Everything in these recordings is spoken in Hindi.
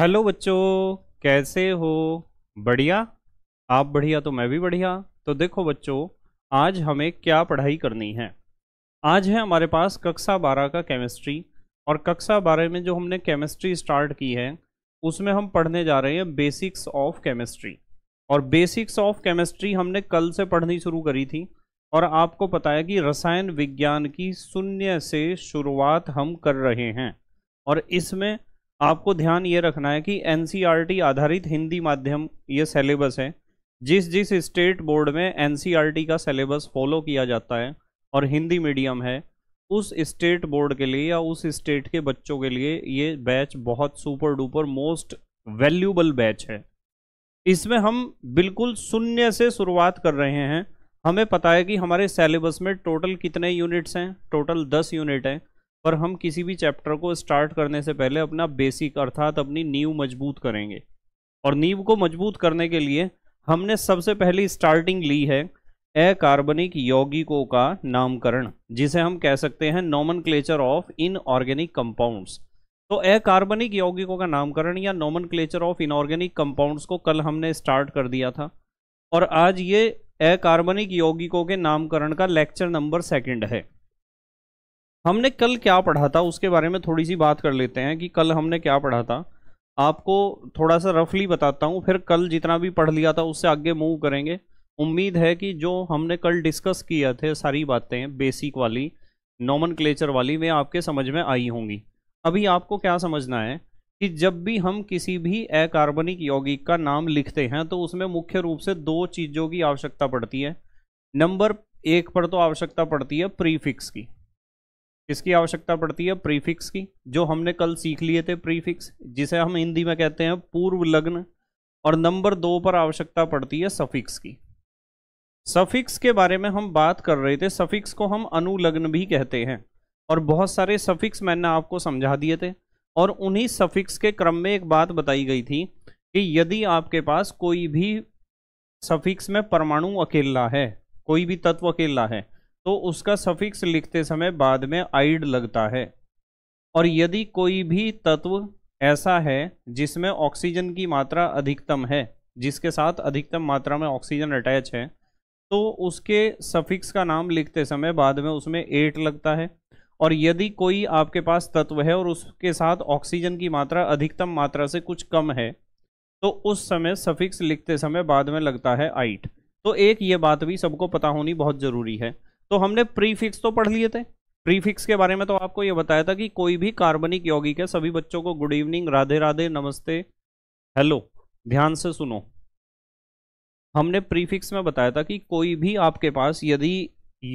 हेलो बच्चों कैसे हो बढ़िया आप बढ़िया तो मैं भी बढ़िया तो देखो बच्चों आज हमें क्या पढ़ाई करनी है आज है हमारे पास कक्षा बारह का केमिस्ट्री और कक्षा बारह में जो हमने केमिस्ट्री स्टार्ट की है उसमें हम पढ़ने जा रहे हैं बेसिक्स ऑफ केमिस्ट्री और बेसिक्स ऑफ केमिस्ट्री हमने कल से पढ़नी शुरू करी थी और आपको पता है कि रसायन विज्ञान की शून्य से शुरुआत हम कर रहे हैं और इसमें आपको ध्यान ये रखना है कि एन e आधारित हिंदी माध्यम ये सेलेबस है जिस जिस स्टेट बोर्ड में एन e का सेलेबस फॉलो किया जाता है और हिंदी मीडियम है उस स्टेट बोर्ड के लिए या उस स्टेट के बच्चों के लिए ये बैच बहुत super duper most valuable batch है इसमें हम बिल्कुल शून्य से शुरुआत कर रहे हैं हमें पता है कि हमारे सेलेबस में टोटल कितने यूनिट्स हैं टोटल दस यूनिट हैं पर हम किसी भी चैप्टर को स्टार्ट करने से पहले अपना बेसिक अर्थात अपनी नींव मजबूत करेंगे और नींव को मजबूत करने के लिए हमने सबसे पहली स्टार्टिंग ली है कार्बनिक यौगिकों का नामकरण जिसे हम कह सकते हैं nomenclature of inorganic compounds तो अकार्बनिक यौगिकों का नामकरण या nomenclature of inorganic compounds को कल हमने स्टार्ट कर दिया था और आज ये अकार्बनिक यौगिकों के नामकरण का लेक्चर नंबर सेकेंड है हमने कल क्या पढ़ा था उसके बारे में थोड़ी सी बात कर लेते हैं कि कल हमने क्या पढ़ा था आपको थोड़ा सा रफली बताता हूँ फिर कल जितना भी पढ़ लिया था उससे आगे मूव करेंगे उम्मीद है कि जो हमने कल डिस्कस किया थे सारी बातें बेसिक वाली नॉमन वाली वे आपके समझ में आई होंगी अभी आपको क्या समझना है कि जब भी हम किसी भी अकार्बनिक यौगिक का नाम लिखते हैं तो उसमें मुख्य रूप से दो चीज़ों की आवश्यकता पड़ती है नंबर एक पर तो आवश्यकता पड़ती है प्रीफिक्स की किसकी आवश्यकता पड़ती है प्रीफिक्स की जो हमने कल सीख लिए थे प्रीफिक्स जिसे हम हिंदी में कहते हैं पूर्व लग्न और नंबर दो पर आवश्यकता पड़ती है सफिक्स की सफिक्स के बारे में हम बात कर रहे थे सफिक्स को हम अनुलग्न भी कहते हैं और बहुत सारे सफिक्स मैंने आपको समझा दिए थे और उन्हीं सफिक्स के क्रम में एक बात बताई गई थी कि यदि आपके पास कोई भी सफिक्स में परमाणु अकेला है कोई भी तत्व अकेला है तो उसका सफिक्स लिखते समय बाद में आइड लगता है और यदि कोई भी तत्व ऐसा है जिसमें ऑक्सीजन की मात्रा अधिकतम है जिसके साथ अधिकतम मात्रा में ऑक्सीजन अटैच है तो उसके सफिक्स का नाम लिखते समय बाद में उसमें एट लगता है और यदि कोई आपके पास तत्व है और उसके साथ ऑक्सीजन की मात्रा अधिकतम मात्रा से कुछ कम है तो उस समय सफिक्स लिखते समय बाद में लगता है आइट तो एक ये बात भी सबको पता होनी बहुत ज़रूरी है तो हमने प्रीफिक्स तो पढ़ लिए थे प्रीफिक्स के बारे में तो आपको ये बताया था कि कोई भी कार्बनिक यौगिक है सभी बच्चों को गुड इवनिंग राधे राधे नमस्ते हेलो ध्यान से सुनो हमने प्रीफिक्स में बताया था कि कोई भी आपके पास यदि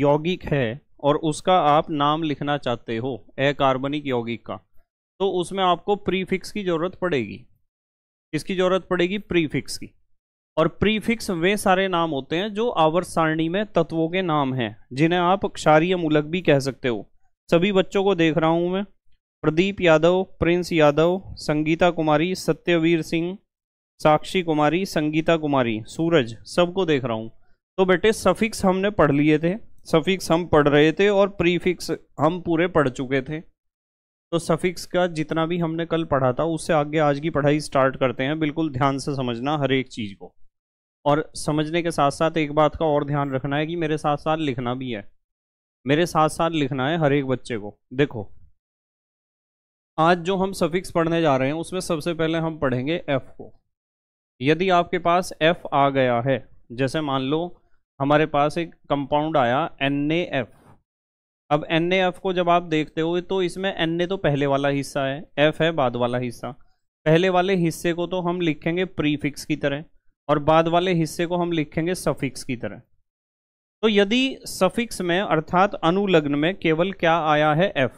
यौगिक है और उसका आप नाम लिखना चाहते हो ए कार्बनिक यौगिक का तो उसमें आपको प्रीफिक्स की ज़रूरत पड़ेगी किसकी ज़रूरत पड़ेगी प्रीफिक्स की और प्रीफिक्स वे सारे नाम होते हैं जो आवर्त सारणी में तत्वों के नाम हैं जिन्हें आप क्षारीय मूलक भी कह सकते हो सभी बच्चों को देख रहा हूं मैं प्रदीप यादव प्रिंस यादव संगीता कुमारी सत्यवीर सिंह साक्षी कुमारी संगीता कुमारी सूरज सबको देख रहा हूँ तो बेटे सफिक्स हमने पढ़ लिए थे सफिक्स हम पढ़ रहे थे और प्रीफिक्स हम पूरे पढ़ चुके थे तो सफिक्स का जितना भी हमने कल पढ़ा था उससे आगे आज की पढ़ाई स्टार्ट करते हैं बिल्कुल ध्यान से समझना हर एक चीज़ को और समझने के साथ साथ एक बात का और ध्यान रखना है कि मेरे साथ साथ लिखना भी है मेरे साथ साथ लिखना है हर एक बच्चे को देखो आज जो हम सफिक्स पढ़ने जा रहे हैं उसमें सबसे पहले हम पढ़ेंगे एफ़ को यदि आपके पास एफ़ आ गया है जैसे मान लो हमारे पास एक कंपाउंड आया एन एफ अब एन एफ को जब आप देखते हो तो इसमें एन तो पहले वाला हिस्सा है एफ है बाद वाला हिस्सा पहले वाले हिस्से को तो हम लिखेंगे प्रीफिक्स की तरह और बाद वाले हिस्से को हम लिखेंगे सफिक्स की तरह तो यदि सफिक्स में अर्थात अनुलग्न में केवल क्या आया है एफ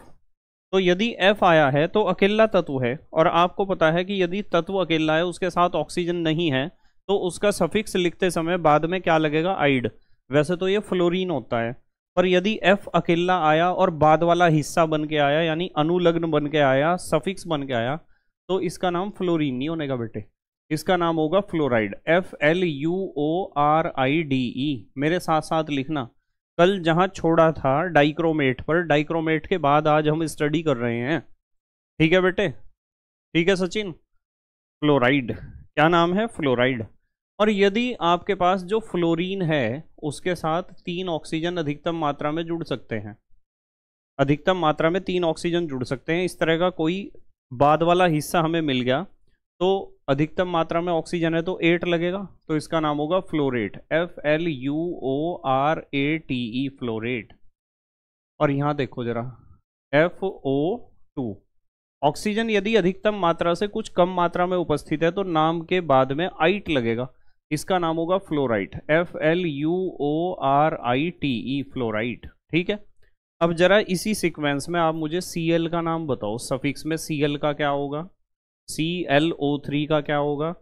तो यदि एफ आया है तो अकेला तत्व है और आपको पता है कि यदि तत्व अकेला है उसके साथ ऑक्सीजन नहीं है तो उसका सफिक्स लिखते समय बाद में क्या लगेगा आइड वैसे तो ये फ्लोरीन होता है पर यदि एफ अकेला आया और बाद वाला हिस्सा बन के आया यानी अनुलग्न बन के आया सफिक्स बन के आया तो इसका नाम फ्लोरीन नहीं होने का बेटे इसका नाम होगा fluoride F L U O R I D E मेरे साथ साथ लिखना कल जहाँ छोड़ा था डाइक्रोमेट पर डाइक्रोमेट के बाद आज हम स्टडी कर रहे हैं ठीक है बेटे ठीक है सचिन फ्लोराइड क्या नाम है फ्लोराइड और यदि आपके पास जो फ्लोरीन है उसके साथ तीन ऑक्सीजन अधिकतम मात्रा में जुड़ सकते हैं अधिकतम मात्रा में तीन ऑक्सीजन जुड़ सकते हैं इस तरह का कोई बाद वाला हिस्सा हमें मिल गया तो अधिकतम मात्रा में ऑक्सीजन है तो एट लगेगा तो इसका नाम होगा fluorate F L U O R A T E fluorate और यहां देखो जरा एफ ओ टू ऑक्सीजन यदि अधिकतम मात्रा से कुछ कम मात्रा में उपस्थित है तो नाम के बाद में आइट लगेगा इसका नाम होगा fluorite F L U O R I T E fluorite ठीक है अब जरा इसी सीक्वेंस में आप मुझे सी एल का नाम बताओ सफिक्स में सी एल का क्या होगा सी एल ओ थ्री का क्या होगा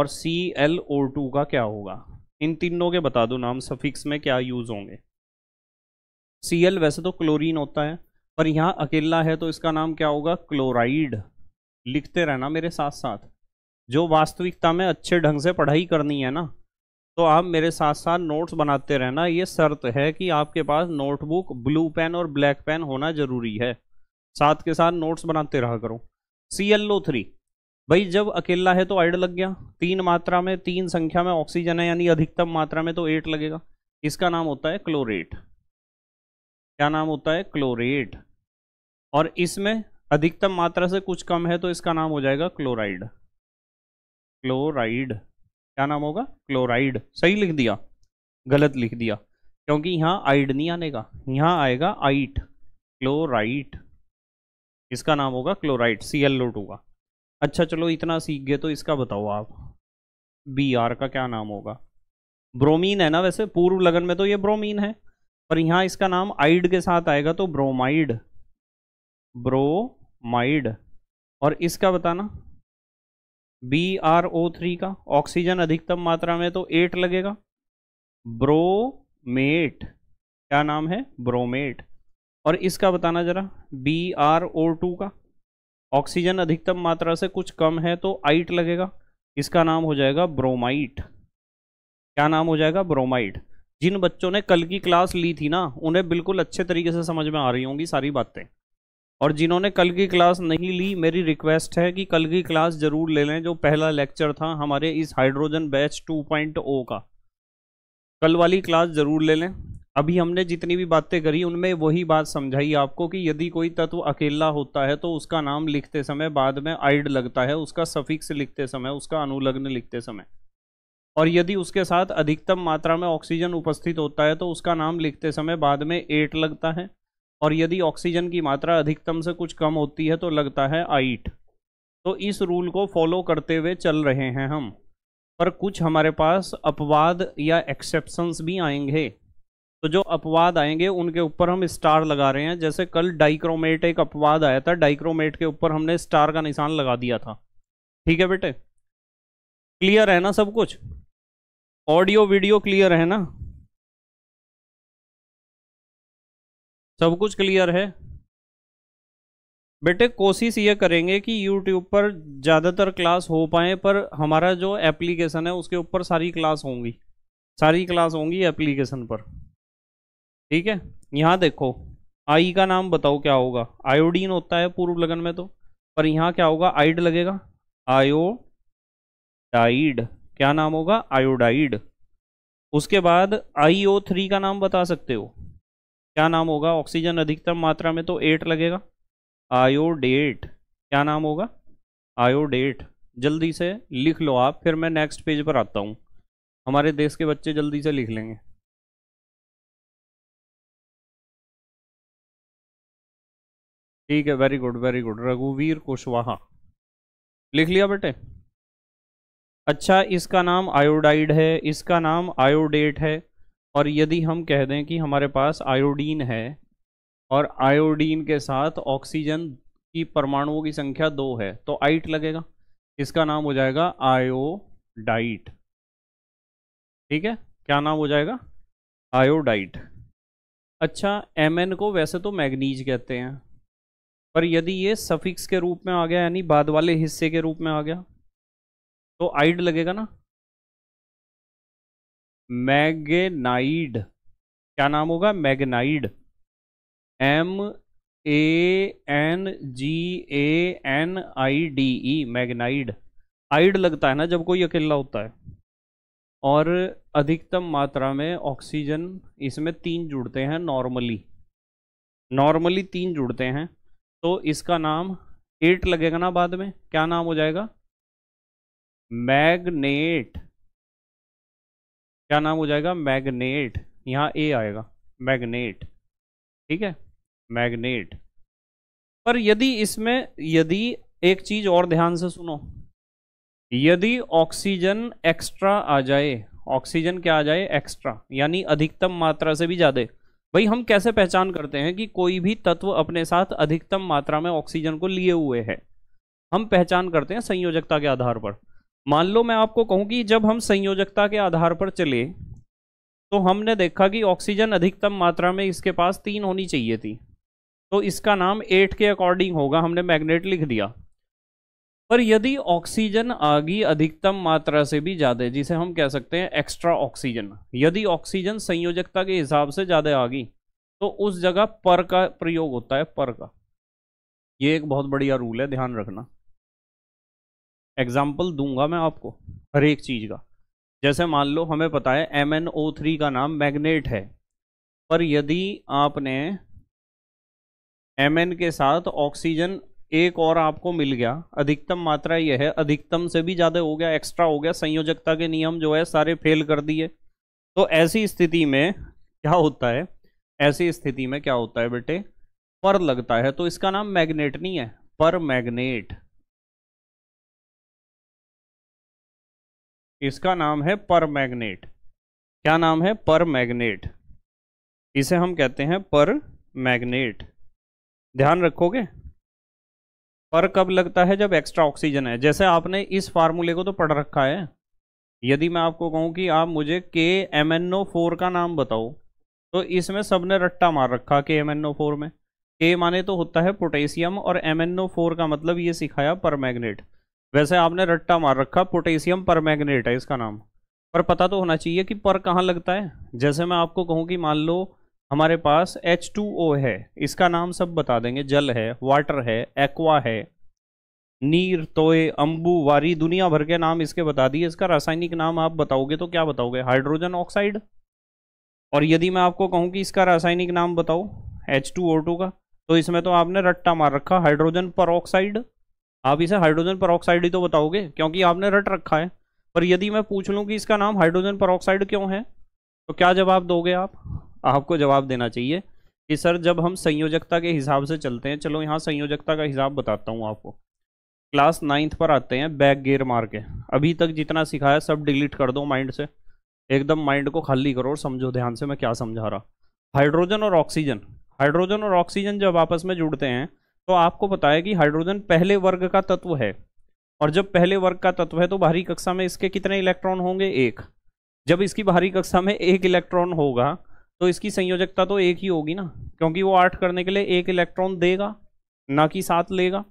और सी एल ओ टू का क्या होगा इन तीनों के बता दो नाम सफिक्स में क्या यूज़ होंगे सी एल वैसे तो क्लोरीन होता है पर यहाँ अकेला है तो इसका नाम क्या होगा क्लोराइड लिखते रहना मेरे साथ साथ जो वास्तविकता में अच्छे ढंग से पढ़ाई करनी है ना तो आप मेरे साथ साथ नोट्स बनाते रहना ये शर्त है कि आपके पास नोटबुक ब्लू पेन और ब्लैक पेन होना जरूरी है साथ के साथ नोट्स बनाते रहा करो सी एल ओ थ्री भाई जब अकेला है तो आइड लग गया तीन मात्रा में तीन संख्या में ऑक्सीजन है यानी अधिकतम मात्रा में तो एट लगेगा इसका नाम होता है क्लोरेट क्या नाम होता है क्लोरेट और इसमें अधिकतम मात्रा से कुछ कम है तो इसका नाम हो जाएगा क्लोराइड क्लोराइड क्या नाम होगा क्लोराइड सही लिख दिया गलत लिख दिया क्योंकि यहाँ आइड नहीं आने का यहाँ आएगा आइट क्लोराइट इसका नाम होगा क्लोराइट सी एल होगा का अच्छा चलो इतना सीख गए तो इसका बताओ आप बी आर का क्या नाम होगा ब्रोमीन है ना वैसे पूर्व लगन में तो ये ब्रोमीन है पर यहां इसका नाम आइड के साथ आएगा तो ब्रोमाइड ब्रोमाइड और इसका बताना बी आर ओ थ्री का ऑक्सीजन अधिकतम मात्रा में तो एट लगेगा ब्रोमेट क्या नाम है ब्रोमेट और इसका बताना जरा बी आर ओ टू का ऑक्सीजन अधिकतम मात्रा से कुछ कम है तो आइट लगेगा इसका नाम हो जाएगा ब्रोमाइट क्या नाम हो जाएगा ब्रोमाइट जिन बच्चों ने कल की क्लास ली थी ना उन्हें बिल्कुल अच्छे तरीके से समझ में आ रही होंगी सारी बातें और जिन्होंने कल की क्लास नहीं ली मेरी रिक्वेस्ट है कि कल की क्लास जरूर ले लें जो पहला लेक्चर था हमारे इस हाइड्रोजन बैच 2.0 का कल वाली क्लास जरूर ले लें अभी हमने जितनी भी बातें करी उनमें वही बात समझाई आपको कि यदि कोई तत्व अकेला होता है तो उसका नाम लिखते समय बाद में आइड लगता है उसका सफिक्स लिखते समय उसका अनुलग्न लिखते समय और यदि उसके साथ अधिकतम मात्रा में ऑक्सीजन उपस्थित होता है तो उसका नाम लिखते समय बाद में एट लगता है और यदि ऑक्सीजन की मात्रा अधिकतम से कुछ कम होती है तो लगता है आइट तो इस रूल को फॉलो करते हुए चल रहे हैं हम पर कुछ हमारे पास अपवाद या एक्सेप्शंस भी आएंगे तो जो अपवाद आएंगे उनके ऊपर हम स्टार लगा रहे हैं जैसे कल डाइक्रोमेट एक अपवाद आया था डाइक्रोमेट के ऊपर हमने स्टार का निशान लगा दिया था ठीक है बेटे क्लियर है ना सब कुछ ऑडियो वीडियो क्लियर है ना सब कुछ क्लियर है बेटे कोशिश ये करेंगे कि YouTube पर ज़्यादातर क्लास हो पाए पर हमारा जो एप्लीकेशन है उसके ऊपर सारी क्लास होंगी सारी क्लास होंगी एप्लीकेशन पर ठीक है यहाँ देखो आई का नाम बताओ क्या होगा आयोडीन होता है पूर्व लगन में तो पर यहाँ क्या होगा आइड लगेगा आयोडाइड क्या नाम होगा आयोडाइड उसके बाद आई ओ थ्री का नाम बता सकते हो क्या नाम होगा ऑक्सीजन अधिकतम मात्रा में तो एट लगेगा आयोडेट क्या नाम होगा आयोडेट जल्दी से लिख लो आप फिर मैं नेक्स्ट पेज पर आता हूँ हमारे देश के बच्चे जल्दी से लिख लेंगे ठीक है वेरी गुड वेरी गुड रघुवीर कुशवाहा लिख लिया बेटे अच्छा इसका नाम आयोडाइड है इसका नाम आयोडेट है और यदि हम कह दें कि हमारे पास आयोडीन है और आयोडीन के साथ ऑक्सीजन की परमाणुओं की संख्या दो है तो आइट लगेगा इसका नाम हो जाएगा आयोडाइट ठीक है क्या नाम हो जाएगा आयोडाइट अच्छा एम को वैसे तो मैग्नीज कहते हैं पर यदि ये सफिक्स के रूप में आ गया यानी बाद वाले हिस्से के रूप में आ गया तो आइड लगेगा ना मैगेनाइड क्या नाम होगा manganide M A N G A N I D E e, manganide ide लगता है ना जब कोई अकेला होता है और अधिकतम मात्रा में ऑक्सीजन इसमें तीन जुड़ते हैं नॉर्मली नॉर्मली तीन जुड़ते हैं तो इसका नाम एट लगेगा ना बाद में क्या नाम हो जाएगा मैग्नेट क्या नाम हो जाएगा मैग्नेट यहां ए आएगा मैग्नेट ठीक है मैग्नेट पर यदि इसमें यदि एक चीज और ध्यान से सुनो यदि ऑक्सीजन एक्स्ट्रा आ जाए ऑक्सीजन क्या आ जाए एक्स्ट्रा यानी अधिकतम मात्रा से भी ज्यादा भाई हम कैसे पहचान करते हैं कि कोई भी तत्व अपने साथ अधिकतम मात्रा में ऑक्सीजन को लिए हुए है हम पहचान करते हैं संयोजकता के आधार पर मान लो मैं आपको कहूं कि जब हम संयोजकता के आधार पर चले तो हमने देखा कि ऑक्सीजन अधिकतम मात्रा में इसके पास तीन होनी चाहिए थी तो इसका नाम एट के अकॉर्डिंग होगा हमने मैग्नेट लिख दिया पर यदि ऑक्सीजन आ गई अधिकतम मात्रा से भी ज़्यादा जिसे हम कह सकते हैं एक्स्ट्रा ऑक्सीजन यदि ऑक्सीजन संयोजकता के हिसाब से ज़्यादा आ गई तो उस जगह पर का प्रयोग होता है पर का ये एक बहुत बढ़िया रूल है ध्यान रखना एग्जाम्पल दूंगा मैं आपको हर एक चीज़ का जैसे मान लो हमें पता है एम एन ओ थ्री का नाम मैग्नेट है पर यदि आपने एम एन के साथ ऑक्सीजन एक और आपको मिल गया अधिकतम मात्रा यह है अधिकतम से भी ज़्यादा हो गया एक्स्ट्रा हो गया संयोजकता के नियम जो है सारे फेल कर दिए तो ऐसी स्थिति में क्या होता है ऐसी स्थिति में क्या होता है बेटे पर लगता है तो इसका नाम मैग्नेट नहीं है पर मैग्नेट इसका नाम है पर मैग्नेट क्या नाम है पर मैग्नेट इसे हम कहते हैं पर मैग्नेट ध्यान रखोगे पर कब लगता है जब एक्स्ट्रा ऑक्सीजन है जैसे आपने इस फार्मूले को तो पढ़ रखा है यदि मैं आपको कहूँ कि आप मुझे के एम एन ओ फोर का नाम बताओ तो इसमें सब ने रट्टा मार रखा के एम एन ओ फोर में के माने तो होता है पोटेशियम और एम एन ओ फोर का मतलब ये सिखाया पर मैगनेट वैसे आपने रट्टा मार रखा पोटेशियम पर मैगनेट है इसका नाम पर पता तो होना चाहिए कि पर कहाँ लगता है जैसे मैं आपको कहूँ कि मान लो हमारे पास H2O है इसका नाम सब बता देंगे जल है वाटर है एक्वा है नीर तोय अंबू वारी दुनिया भर के नाम इसके बता दिए इसका रासायनिक नाम आप बताओगे तो क्या बताओगे हाइड्रोजन ऑक्साइड और यदि मैं आपको कहूं कि इसका रासायनिक नाम बताओ H2O2 का तो इसमें तो आपने रट्टा मार रखा हाइड्रोजन पर आप इसे हाइड्रोजन पर ही तो बताओगे क्योंकि आपने रट रखा है पर यदि मैं पूछ लूँ कि इसका नाम हाइड्रोजन पर क्यों है तो क्या जवाब दोगे आप आपको जवाब देना चाहिए कि सर जब हम संयोजकता के हिसाब से चलते हैं चलो यहाँ संयोजकता का हिसाब बताता हूँ आपको क्लास नाइन्थ पर आते हैं बैक गेयर मार के अभी तक जितना सिखाया सब डिलीट कर दो माइंड से एकदम माइंड को खाली करो और समझो ध्यान से मैं क्या समझा रहा हाइड्रोजन और ऑक्सीजन हाइड्रोजन और ऑक्सीजन जब आपस में जुड़ते हैं तो आपको पता है कि हाइड्रोजन पहले वर्ग का तत्व है और जब पहले वर्ग का तत्व है तो बाहरी कक्षा में इसके कितने इलेक्ट्रॉन होंगे एक जब इसकी बाहरी कक्षा में एक इलेक्ट्रॉन होगा तो इसकी संयोजकता तो एक ही होगी ना क्योंकि वो आठ करने के लिए एक इलेक्ट्रॉन देगा ना कि सात लेगा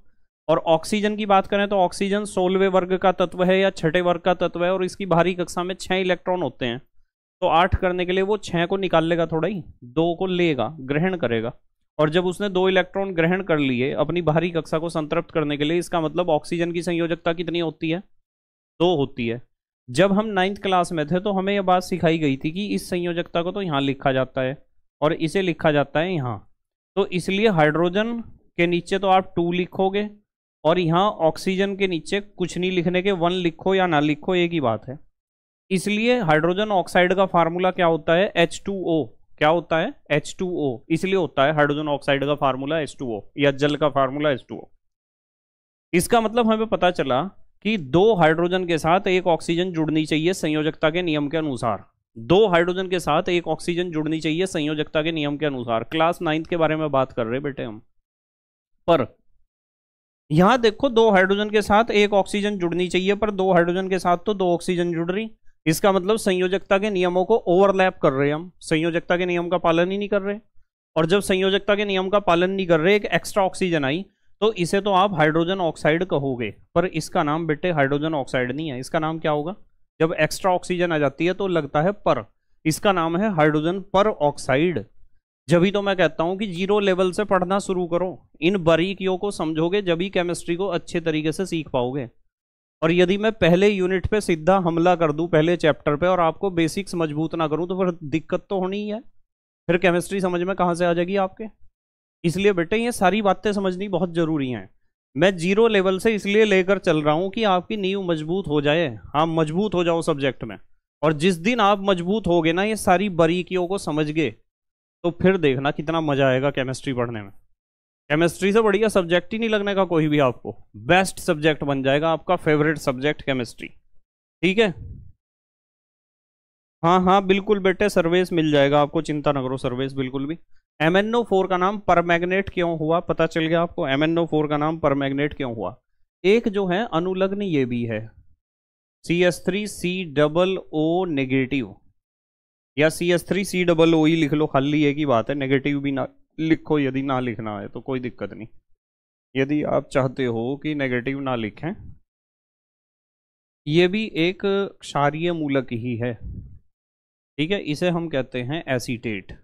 और ऑक्सीजन की बात करें तो ऑक्सीजन सोलवे वर्ग का तत्व है या छठे वर्ग का तत्व है और इसकी भारी कक्षा में छः इलेक्ट्रॉन होते हैं तो आठ करने के लिए वो छः को निकाल लेगा थोड़ा ही दो को लेगा ग्रहण करेगा और जब उसने दो इलेक्ट्रॉन ग्रहण कर लिए अपनी बाहरी कक्षा को संतृप्त करने के लिए इसका मतलब ऑक्सीजन की संयोजकता कितनी होती है दो होती है जब हम नाइन्थ क्लास में थे तो हमें यह बात सिखाई गई थी कि इस संयोजकता को तो यहाँ लिखा जाता है और इसे लिखा जाता है यहाँ तो इसलिए हाइड्रोजन के नीचे तो आप टू लिखोगे और यहाँ ऑक्सीजन के नीचे कुछ नहीं लिखने के वन लिखो या ना लिखो एक ही बात है इसलिए हाइड्रोजन ऑक्साइड का फार्मूला क्या होता है एच टू ओ क्या होता है एच टू ओ इसलिए होता है हाइड्रोजन ऑक्साइड का फार्मूला एच टू ओ या जल का फार्मूला एच टू ओ इसका मतलब हमें पता चला कि दो हाइड्रोजन के साथ एक ऑक्सीजन जुड़नी चाहिए संयोजकता के नियम के अनुसार दो हाइड्रोजन के साथ एक ऑक्सीजन जुड़नी चाहिए संयोजकता के नियम के अनुसार क्लास नाइन्थ के बारे में बात कर रहे बेटे हम पर यहां देखो दो हाइड्रोजन के साथ एक ऑक्सीजन जुड़नी चाहिए पर दो हाइड्रोजन के साथ तो दो ऑक्सीजन जुड़ रही इसका मतलब संयोजकता के नियमों को ओवरलैप कर रहे हम संयोजकता के नियम का पालन ही नहीं कर रहे और जब संयोजकता के नियम का पालन नहीं कर रहे एक एक्स्ट्रा ऑक्सीजन आई तो इसे तो आप हाइड्रोजन ऑक्साइड कहोगे पर इसका नाम बेटे हाइड्रोजन ऑक्साइड नहीं है इसका नाम क्या होगा जब एक्स्ट्रा ऑक्सीजन आ जाती है तो लगता है पर इसका नाम है हाइड्रोजन पर ऑक्साइड जब तो मैं कहता हूं कि जीरो लेवल से पढ़ना शुरू करो इन बारीकियों को समझोगे जब ही केमिस्ट्री को अच्छे तरीके से सीख पाओगे और यदि मैं पहले यूनिट पे सीधा हमला कर दूं पहले चैप्टर पे और आपको बेसिक्स मजबूत ना करूं तो फिर दिक्कत तो होनी ही है फिर केमिस्ट्री समझ में कहाँ से आ जाएगी आपके इसलिए बेटे ये सारी बातें समझनी बहुत ज़रूरी हैं मैं जीरो लेवल से इसलिए लेकर चल रहा हूँ कि आपकी नींव मजबूत हो जाए आप हाँ, मजबूत हो जाओ सब्जेक्ट में और जिस दिन आप मजबूत हो गए ना ये सारी बारीकियों को समझ गए तो फिर देखना कितना मज़ा आएगा केमिस्ट्री पढ़ने में केमिस्ट्री से बढ़िया सब्जेक्ट ही नहीं लगने का कोई भी आपको बेस्ट सब्जेक्ट बन जाएगा आपका फेवरेट सब्जेक्ट केमिस्ट्री ठीक है हाँ हाँ बिल्कुल बेटे सर्वेस मिल जाएगा आपको चिंता ना करो सर्वेस बिल्कुल भी एम फोर का नाम परमैग्नेट क्यों हुआ पता चल गया आपको एम फोर का नाम परमैग्नेट क्यों हुआ एक जो है अनुलग्न ये भी है C S three C double O negative या C S three C double O ही लिख लो खाली एक ही बात है नेगेटिव भी ना लिखो यदि ना लिखना है तो कोई दिक्कत नहीं यदि आप चाहते हो कि नेगेटिव ना लिखें ये भी एक क्षारीय मूलक ही है ठीक है इसे हम कहते हैं एसीटेट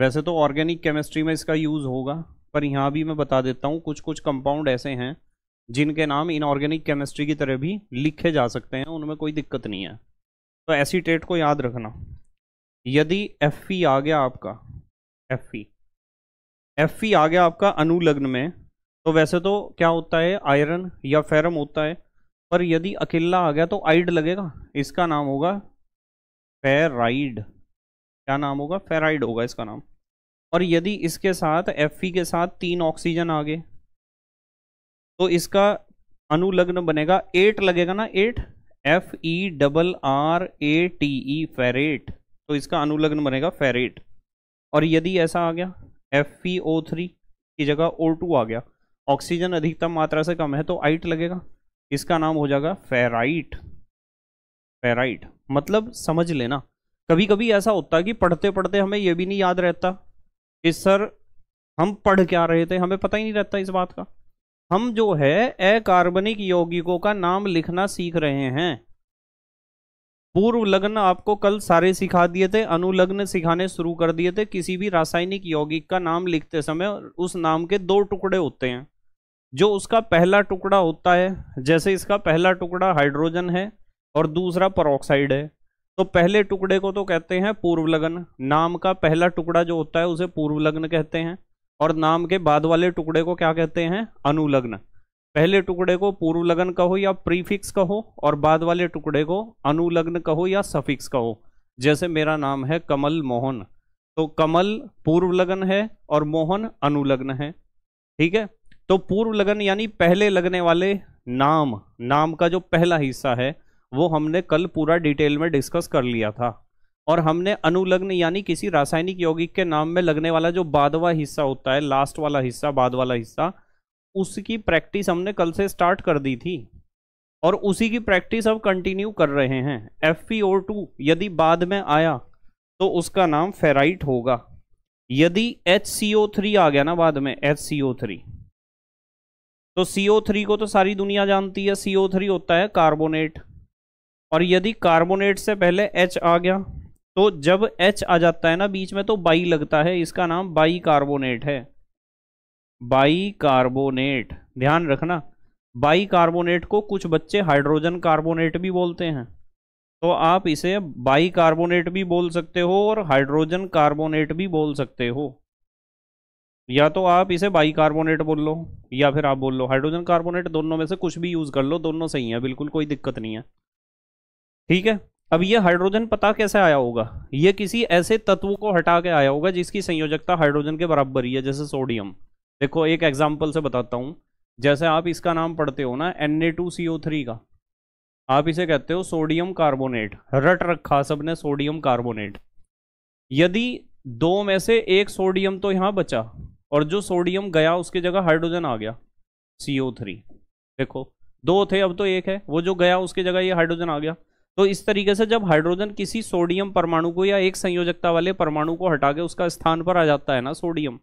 वैसे तो ऑर्गेनिक केमिस्ट्री में इसका यूज़ होगा पर यहाँ भी मैं बता देता हूँ कुछ कुछ कंपाउंड ऐसे हैं जिनके नाम इनऑर्गेनिक केमिस्ट्री की तरह भी लिखे जा सकते हैं उनमें कोई दिक्कत नहीं है तो एसीटेट को याद रखना यदि एफ आ गया आपका एफ एफ आ गया आपका अनुलग्न में तो वैसे तो क्या होता है आयरन या फेरम होता है पर यदि अकेला आ गया तो आइड लगेगा इसका नाम होगा फेराइड क्या नाम होगा फेराइड होगा इसका नाम और यदि इसके साथ एफ के साथ तीन ऑक्सीजन आ गए तो इसका अनुलग्न बनेगा एट लगेगा ना ate F E double R A T E ferrate तो इसका अनुलग्न बनेगा फेरेट और यदि ऐसा आ गया एफ ई ओ थ्री की जगह ओ टू आ गया ऑक्सीजन अधिकतम मात्रा से कम है तो आइट लगेगा इसका नाम हो जाएगा फेराइट फेराइट मतलब समझ लेना कभी कभी ऐसा होता कि पढ़ते पढ़ते हमें यह भी नहीं याद रहता कि सर हम पढ़ क्या रहे थे हमें पता ही नहीं रहता इस बात का हम जो है अकार्बनिक यौगिकों का नाम लिखना सीख रहे हैं पूर्व लग्न आपको कल सारे सिखा दिए थे अनुलग्न सिखाने शुरू कर दिए थे किसी भी रासायनिक यौगिक का नाम लिखते समय उस नाम के दो टुकड़े होते हैं जो उसका पहला टुकड़ा होता है जैसे इसका पहला टुकड़ा हाइड्रोजन है और दूसरा परोक्साइड है तो पहले टुकड़े को तो कहते हैं पूर्व लगन नाम का पहला टुकड़ा जो होता है उसे पूर्व लग्न कहते हैं और नाम के बाद वाले टुकड़े को क्या कहते हैं अनुलग्न पहले टुकड़े को पूर्व लगन कहो या प्रीफिक्स कहो और बाद वाले टुकड़े को अनुलग्न कहो या सफिक्स कहो जैसे मेरा नाम है कमल मोहन तो कमल पूर्व लगन है और मोहन अनुलग्न है ठीक है तो पूर्व लग्न यानी पहले लगने वाले नाम नाम का जो पहला हिस्सा है वो हमने कल पूरा डिटेल में डिस्कस कर लिया था और हमने अनुलग्न यानी किसी रासायनिक यौगिक के नाम में लगने वाला जो बादवा हिस्सा होता है लास्ट वाला हिस्सा बाद वाला हिस्सा उसकी प्रैक्टिस हमने कल से स्टार्ट कर दी थी और उसी की प्रैक्टिस अब कंटिन्यू कर रहे हैं एफ e यदि बाद में आया तो उसका नाम फेराइट होगा यदि एच आ गया ना बाद में एच तो CO3 को तो सारी दुनिया जानती है CO3 होता है कार्बोनेट और यदि कार्बोनेट से पहले एच आ गया तो जब एच आ जाता है ना बीच में तो बाई लगता है इसका नाम बाई कार्बोनेट है बाई कार्बोनेट ध्यान रखना बाई कार्बोनेट को कुछ बच्चे हाइड्रोजन कार्बोनेट भी बोलते हैं तो आप इसे बाई कार्बोनेट भी बोल सकते हो और हाइड्रोजन कार्बोनेट भी बोल सकते हो या तो आप इसे बाई कार्बोनेट बोल लो या फिर आप बोल लो हाइड्रोजन कार्बोनेट दोनों में से कुछ भी यूज़ कर लो दोनों सही है बिल्कुल कोई दिक्कत नहीं है ठीक है अब ये हाइड्रोजन पता कैसे आया होगा ये किसी ऐसे तत्व को हटा के आया होगा जिसकी संयोजकता हाइड्रोजन के बराबर ही है जैसे सोडियम देखो एक एग्जाम्पल से बताता हूँ जैसे आप इसका नाम पढ़ते हो ना एन का आप इसे कहते हो सोडियम कार्बोनेट रट रखा सबने सोडियम कार्बोनेट यदि दो में से एक सोडियम तो यहां बचा और जो सोडियम गया उसकी जगह हाइड्रोजन आ गया CO3 देखो दो थे अब तो एक है वो जो गया उसकी जगह ये हाइड्रोजन आ गया तो इस तरीके से जब हाइड्रोजन किसी सोडियम परमाणु को या एक संयोजकता वाले परमाणु को हटा के उसका स्थान पर आ जाता है ना सोडियम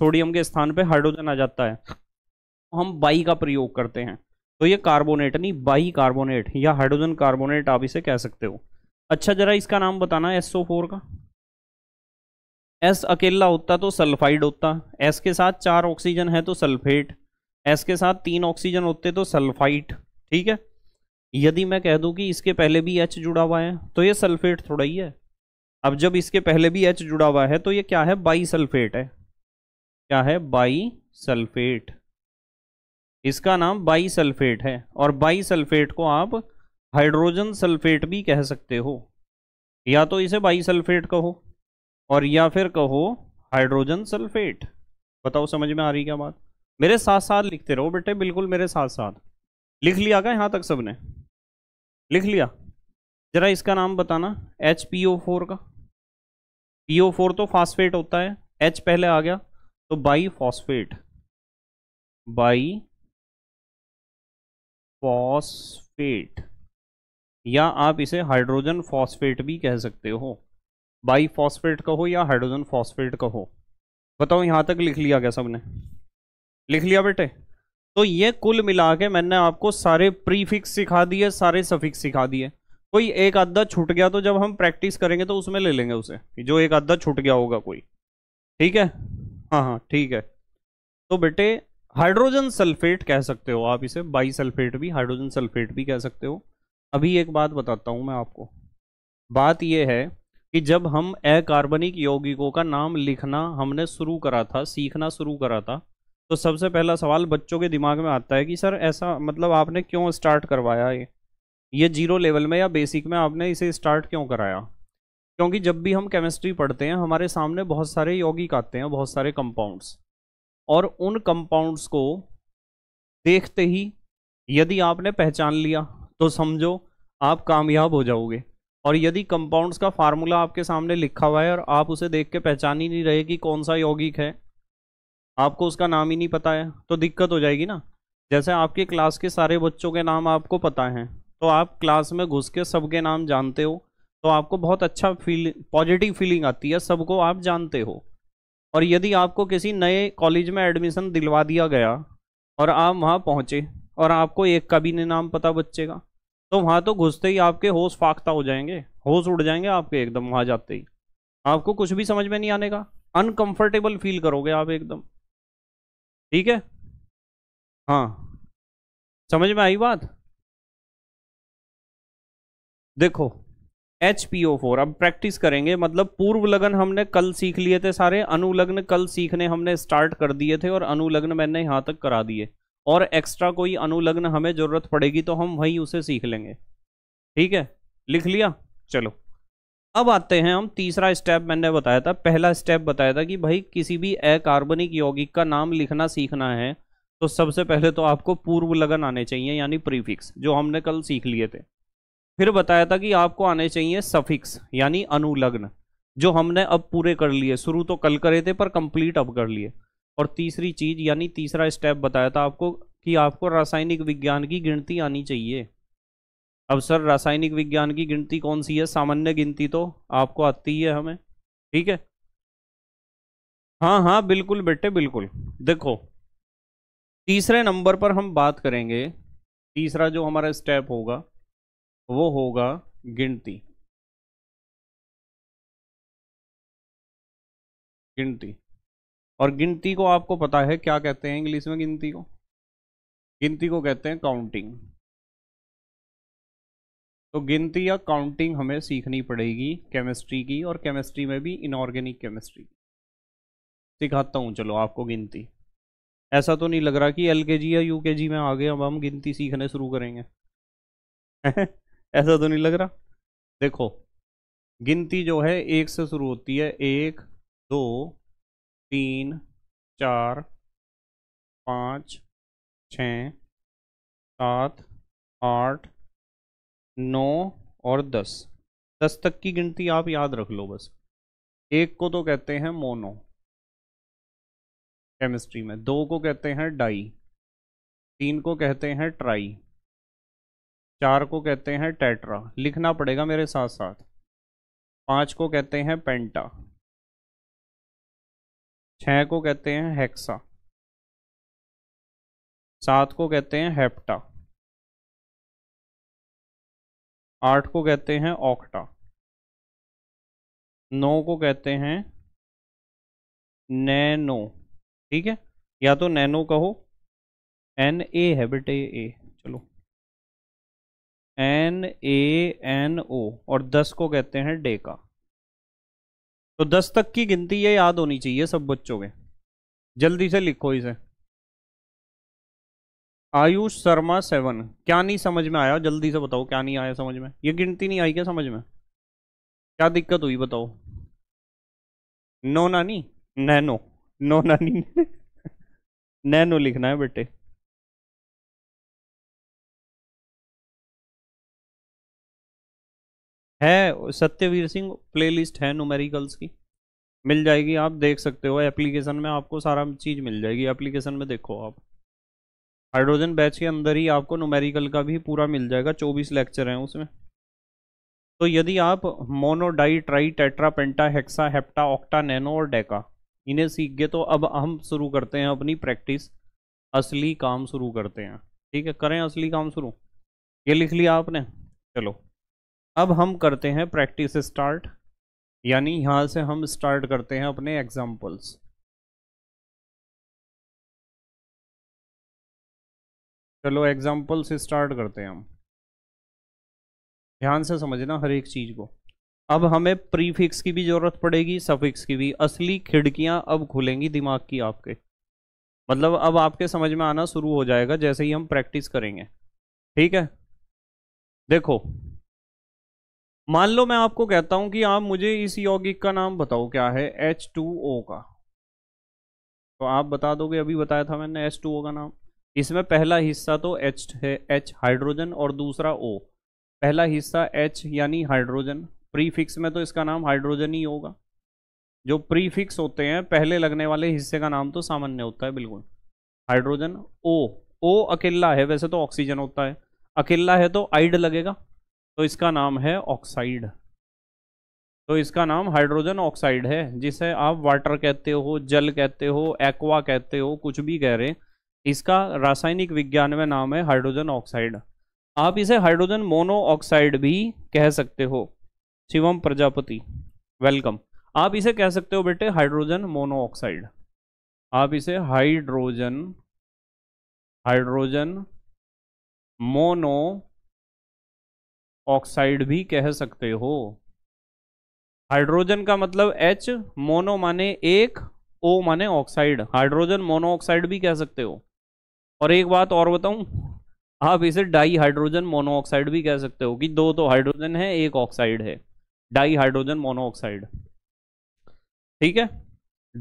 सोडियम के स्थान पर हाइड्रोजन आ जाता है हम बाई का प्रयोग करते हैं तो ये कार्बोनेट नहीं बाई कार्बोनेट या हाइड्रोजन कार्बोनेट आप इसे कह सकते हो अच्छा जरा इसका नाम बताना एस फोर का एस अकेला होता तो सल्फाइड होता एस के साथ चार ऑक्सीजन है तो सल्फेट एस के साथ तीन ऑक्सीजन होते तो सल्फाइट ठीक है यदि मैं कह दूं कि इसके पहले भी एच जुड़ा हुआ है तो ये सल्फेट थोड़ा ही है अब जब इसके पहले भी एच जुड़ा हुआ है तो ये क्या है बाई सल्फेट है क्या है बाई सल्फेट इसका नाम बाई सल्फेट है और बाई सल्फेट को आप हाइड्रोजन सल्फेट भी कह सकते हो या तो इसे बाई सल्फेट कहो और या फिर कहो हाइड्रोजन सल्फेट बताओ समझ में आ रही क्या बात मेरे साथ साथ लिखते रहो बेटे बिल्कुल मेरे साथ साथ लिख लिया का यहाँ तक सबने लिख लिया ज़रा इसका नाम बताना एच पी ओ फोर का पी ओ फोर तो फास्फेट होता है एच पहले आ गया तो बाई फॉस्फेट बाई फॉस्फेट या आप इसे हाइड्रोजन फॉस्फेट भी कह सकते हो बाई फॉस्फेट कहो या हाइड्रोजन फॉस्फेट कहो बताओ यहां तक लिख लिया क्या सबने लिख लिया बेटे तो ये कुल मिला के मैंने आपको सारे प्रीफिक्स सिखा दिए सारे सफिक्स सिखा दिए कोई एक आधा छूट गया तो जब हम प्रैक्टिस करेंगे तो उसमें ले लेंगे उसे जो एक आधा छूट गया होगा कोई ठीक है हाँ हाँ ठीक है तो बेटे हाइड्रोजन सल्फेट कह सकते हो आप इसे बाई सल्फेट भी हाइड्रोजन सल्फेट भी कह सकते हो अभी एक बात बताता हूँ मैं आपको बात यह है कि जब हम अकार्बनिक यौगिकों का नाम लिखना हमने शुरू करा था सीखना शुरू करा था तो सबसे पहला सवाल बच्चों के दिमाग में आता है कि सर ऐसा मतलब आपने क्यों स्टार्ट करवाया ये ये जीरो लेवल में या बेसिक में आपने इसे स्टार्ट क्यों कराया क्योंकि जब भी हम केमिस्ट्री पढ़ते हैं हमारे सामने बहुत सारे यौगिक आते हैं बहुत सारे कंपाउंड्स और उन कंपाउंड्स को देखते ही यदि आपने पहचान लिया तो समझो आप कामयाब हो जाओगे और यदि कंपाउंड्स का फार्मूला आपके सामने लिखा हुआ है और आप उसे देख के पहचान ही नहीं रहे कि कौन सा यौगिक है आपको उसका नाम ही नहीं पता है तो दिक्कत हो जाएगी ना जैसे आपके क्लास के सारे बच्चों के नाम आपको पता हैं तो आप क्लास में घुस के सबके नाम जानते हो तो आपको बहुत अच्छा फील पॉजिटिव फीलिंग आती है सबको आप जानते हो और यदि आपको किसी नए कॉलेज में एडमिशन दिलवा दिया गया और आप वहाँ पहुँचे और आपको एक का भी नहीं नाम पता बच्चे का तो वहाँ तो घुसते ही आपके होश फाख्ता हो जाएंगे होश उड़ जाएंगे आपके एकदम वहाँ जाते ही आपको कुछ भी समझ में नहीं आने का अनकम्फर्टेबल फील करोगे आप एकदम ठीक है हाँ समझ में आई बात देखो एच पी ओ फोर अब प्रैक्टिस करेंगे मतलब पूर्व लगन हमने कल सीख लिए थे सारे अनुलग्न कल सीखने हमने स्टार्ट कर दिए थे और अनुलग्न मैंने यहां तक करा दिए और एक्स्ट्रा कोई अनुलग्न हमें जरूरत पड़ेगी तो हम वहीं उसे सीख लेंगे ठीक है लिख लिया चलो अब आते हैं हम तीसरा स्टेप मैंने बताया था पहला स्टेप बताया था कि भाई किसी भी अकार्बनिक यौगिक का नाम लिखना सीखना है तो सबसे पहले तो आपको पूर्व लगन आने चाहिए यानी प्रीफिक्स जो हमने कल सीख लिए थे फिर बताया था कि आपको आने चाहिए सफिक्स यानी अनुलग्न जो हमने अब पूरे कर लिए शुरू तो कल करे थे पर कंप्लीट अब कर लिए और तीसरी चीज़ यानी तीसरा स्टेप बताया था आपको कि आपको रासायनिक विज्ञान की गिनती आनी चाहिए अब सर रासायनिक विज्ञान की गिनती कौन सी है सामान्य गिनती तो आपको आती है हमें ठीक है हाँ हाँ बिल्कुल बेटे बिल्कुल देखो तीसरे नंबर पर हम बात करेंगे तीसरा जो हमारा स्टेप होगा वो होगा गिनती गिनती और गिनती को आपको पता है क्या कहते हैं इंग्लिश में गिनती को गिनती को कहते हैं काउंटिंग तो गिनती या काउंटिंग हमें सीखनी पड़ेगी केमिस्ट्री की और केमिस्ट्री में भी इनऑर्गेनिक केमिस्ट्री सिखाता हूँ चलो आपको गिनती ऐसा तो नहीं लग रहा कि एल या यू में आ गए अब हम गिनती सीखने शुरू करेंगे ऐसा तो नहीं लग रहा देखो गिनती जो है एक से शुरू होती है एक दो तीन चार पाँच छ सात आठ नौ और दस दस तक की गिनती आप याद रख लो बस एक को तो कहते हैं मोनो केमिस्ट्री में दो को कहते हैं डाई तीन को कहते हैं ट्राई चार को कहते हैं टेट्रा लिखना पड़ेगा मेरे साथ साथ पांच को कहते हैं पेंटा छह को कहते हैं हेक्सा सात को कहते हैं हेप्टा आठ को कहते हैं ऑक्टा नौ को कहते हैं नैनो ठीक है या तो नैनो कहो एन ए है बेटे ए चलो एन ए एन ओ और दस को कहते हैं डे का तो दस तक की गिनती ये याद होनी चाहिए सब बच्चों के जल्दी से लिखो इसे आयुष शर्मा सेवन क्या नहीं समझ में आया जल्दी से बताओ क्या नहीं आया समझ में ये गिनती नहीं आई क्या समझ में क्या दिक्कत हुई बताओ नो नानी नैनो नो नानी नैनो लिखना है बेटे है सत्यवीर सिंह प्लेलिस्ट है नोमेरिकल्स की मिल जाएगी आप देख सकते हो एप्लीकेशन में आपको सारा चीज़ मिल जाएगी एप्लीकेशन में देखो आप हाइड्रोजन बैच के अंदर ही आपको नोमेरिकल का भी पूरा मिल जाएगा चौबीस लेक्चर हैं उसमें तो यदि आप mono di tri tetra penta hexa hepta octa nano और डेका इन्हें सीख गए तो अब हम शुरू करते हैं अपनी प्रैक्टिस असली काम शुरू करते हैं ठीक है करें असली काम शुरू ये लिख लिया आपने चलो अब हम करते हैं प्रैक्टिस स्टार्ट यानी यहाँ से हम स्टार्ट करते हैं अपने एग्जाम्पल्स चलो एग्जाम्पल से स्टार्ट करते हैं हम ध्यान से समझना हर एक चीज़ को अब हमें प्रीफिक्स की भी ज़रूरत पड़ेगी सफिक्स की भी असली खिड़कियां अब खुलेंगी दिमाग की आपके मतलब अब आपके समझ में आना शुरू हो जाएगा जैसे ही हम प्रैक्टिस करेंगे ठीक है देखो मान लो मैं आपको कहता हूं कि आप मुझे इस यौगिक का नाम बताओ क्या है एच टू ओ का तो आप बता दोगे अभी बताया था मैंने एच टू ओ का नाम इसमें पहला हिस्सा तो एच है एच हाइड्रोजन और दूसरा ओ पहला हिस्सा एच यानी हाइड्रोजन प्रीफिक्स में तो इसका नाम हाइड्रोजन ही होगा जो प्रीफिक्स होते हैं पहले लगने वाले हिस्से का नाम तो सामान्य होता है बिल्कुल हाइड्रोजन ओ ओ अकेला है वैसे तो ऑक्सीजन होता है अकेला है तो आइड लगेगा तो इसका नाम है ऑक्साइड तो इसका नाम हाइड्रोजन ऑक्साइड है जिसे आप वाटर कहते हो जल कहते हो एक्वा कहते हो कुछ भी कह रहे हैं इसका रासायनिक विज्ञान में नाम है हाइड्रोजन ऑक्साइड आप इसे हाइड्रोजन मोनो ऑक्साइड भी कह सकते हो शिवम प्रजापति वेलकम आप इसे कह सकते हो बेटे हाइड्रोजन मोनो ऑक्साइड आप इसे हाइड्रोजन हाइड्रोजन मोनो ऑक्साइड भी कह सकते हो हाइड्रोजन का मतलब एच मोनो माने एक ओ माने ऑक्साइड हाइड्रोजन मोनो ऑक्साइड भी कह सकते हो और एक बात और बताऊं आप इसे डाई हाइड्रोजन मोनोऑक्साइड भी कह सकते हो कि दो तो हाइड्रोजन है एक ऑक्साइड है डाई हाइड्रोजन मोनोऑक्साइड ठीक है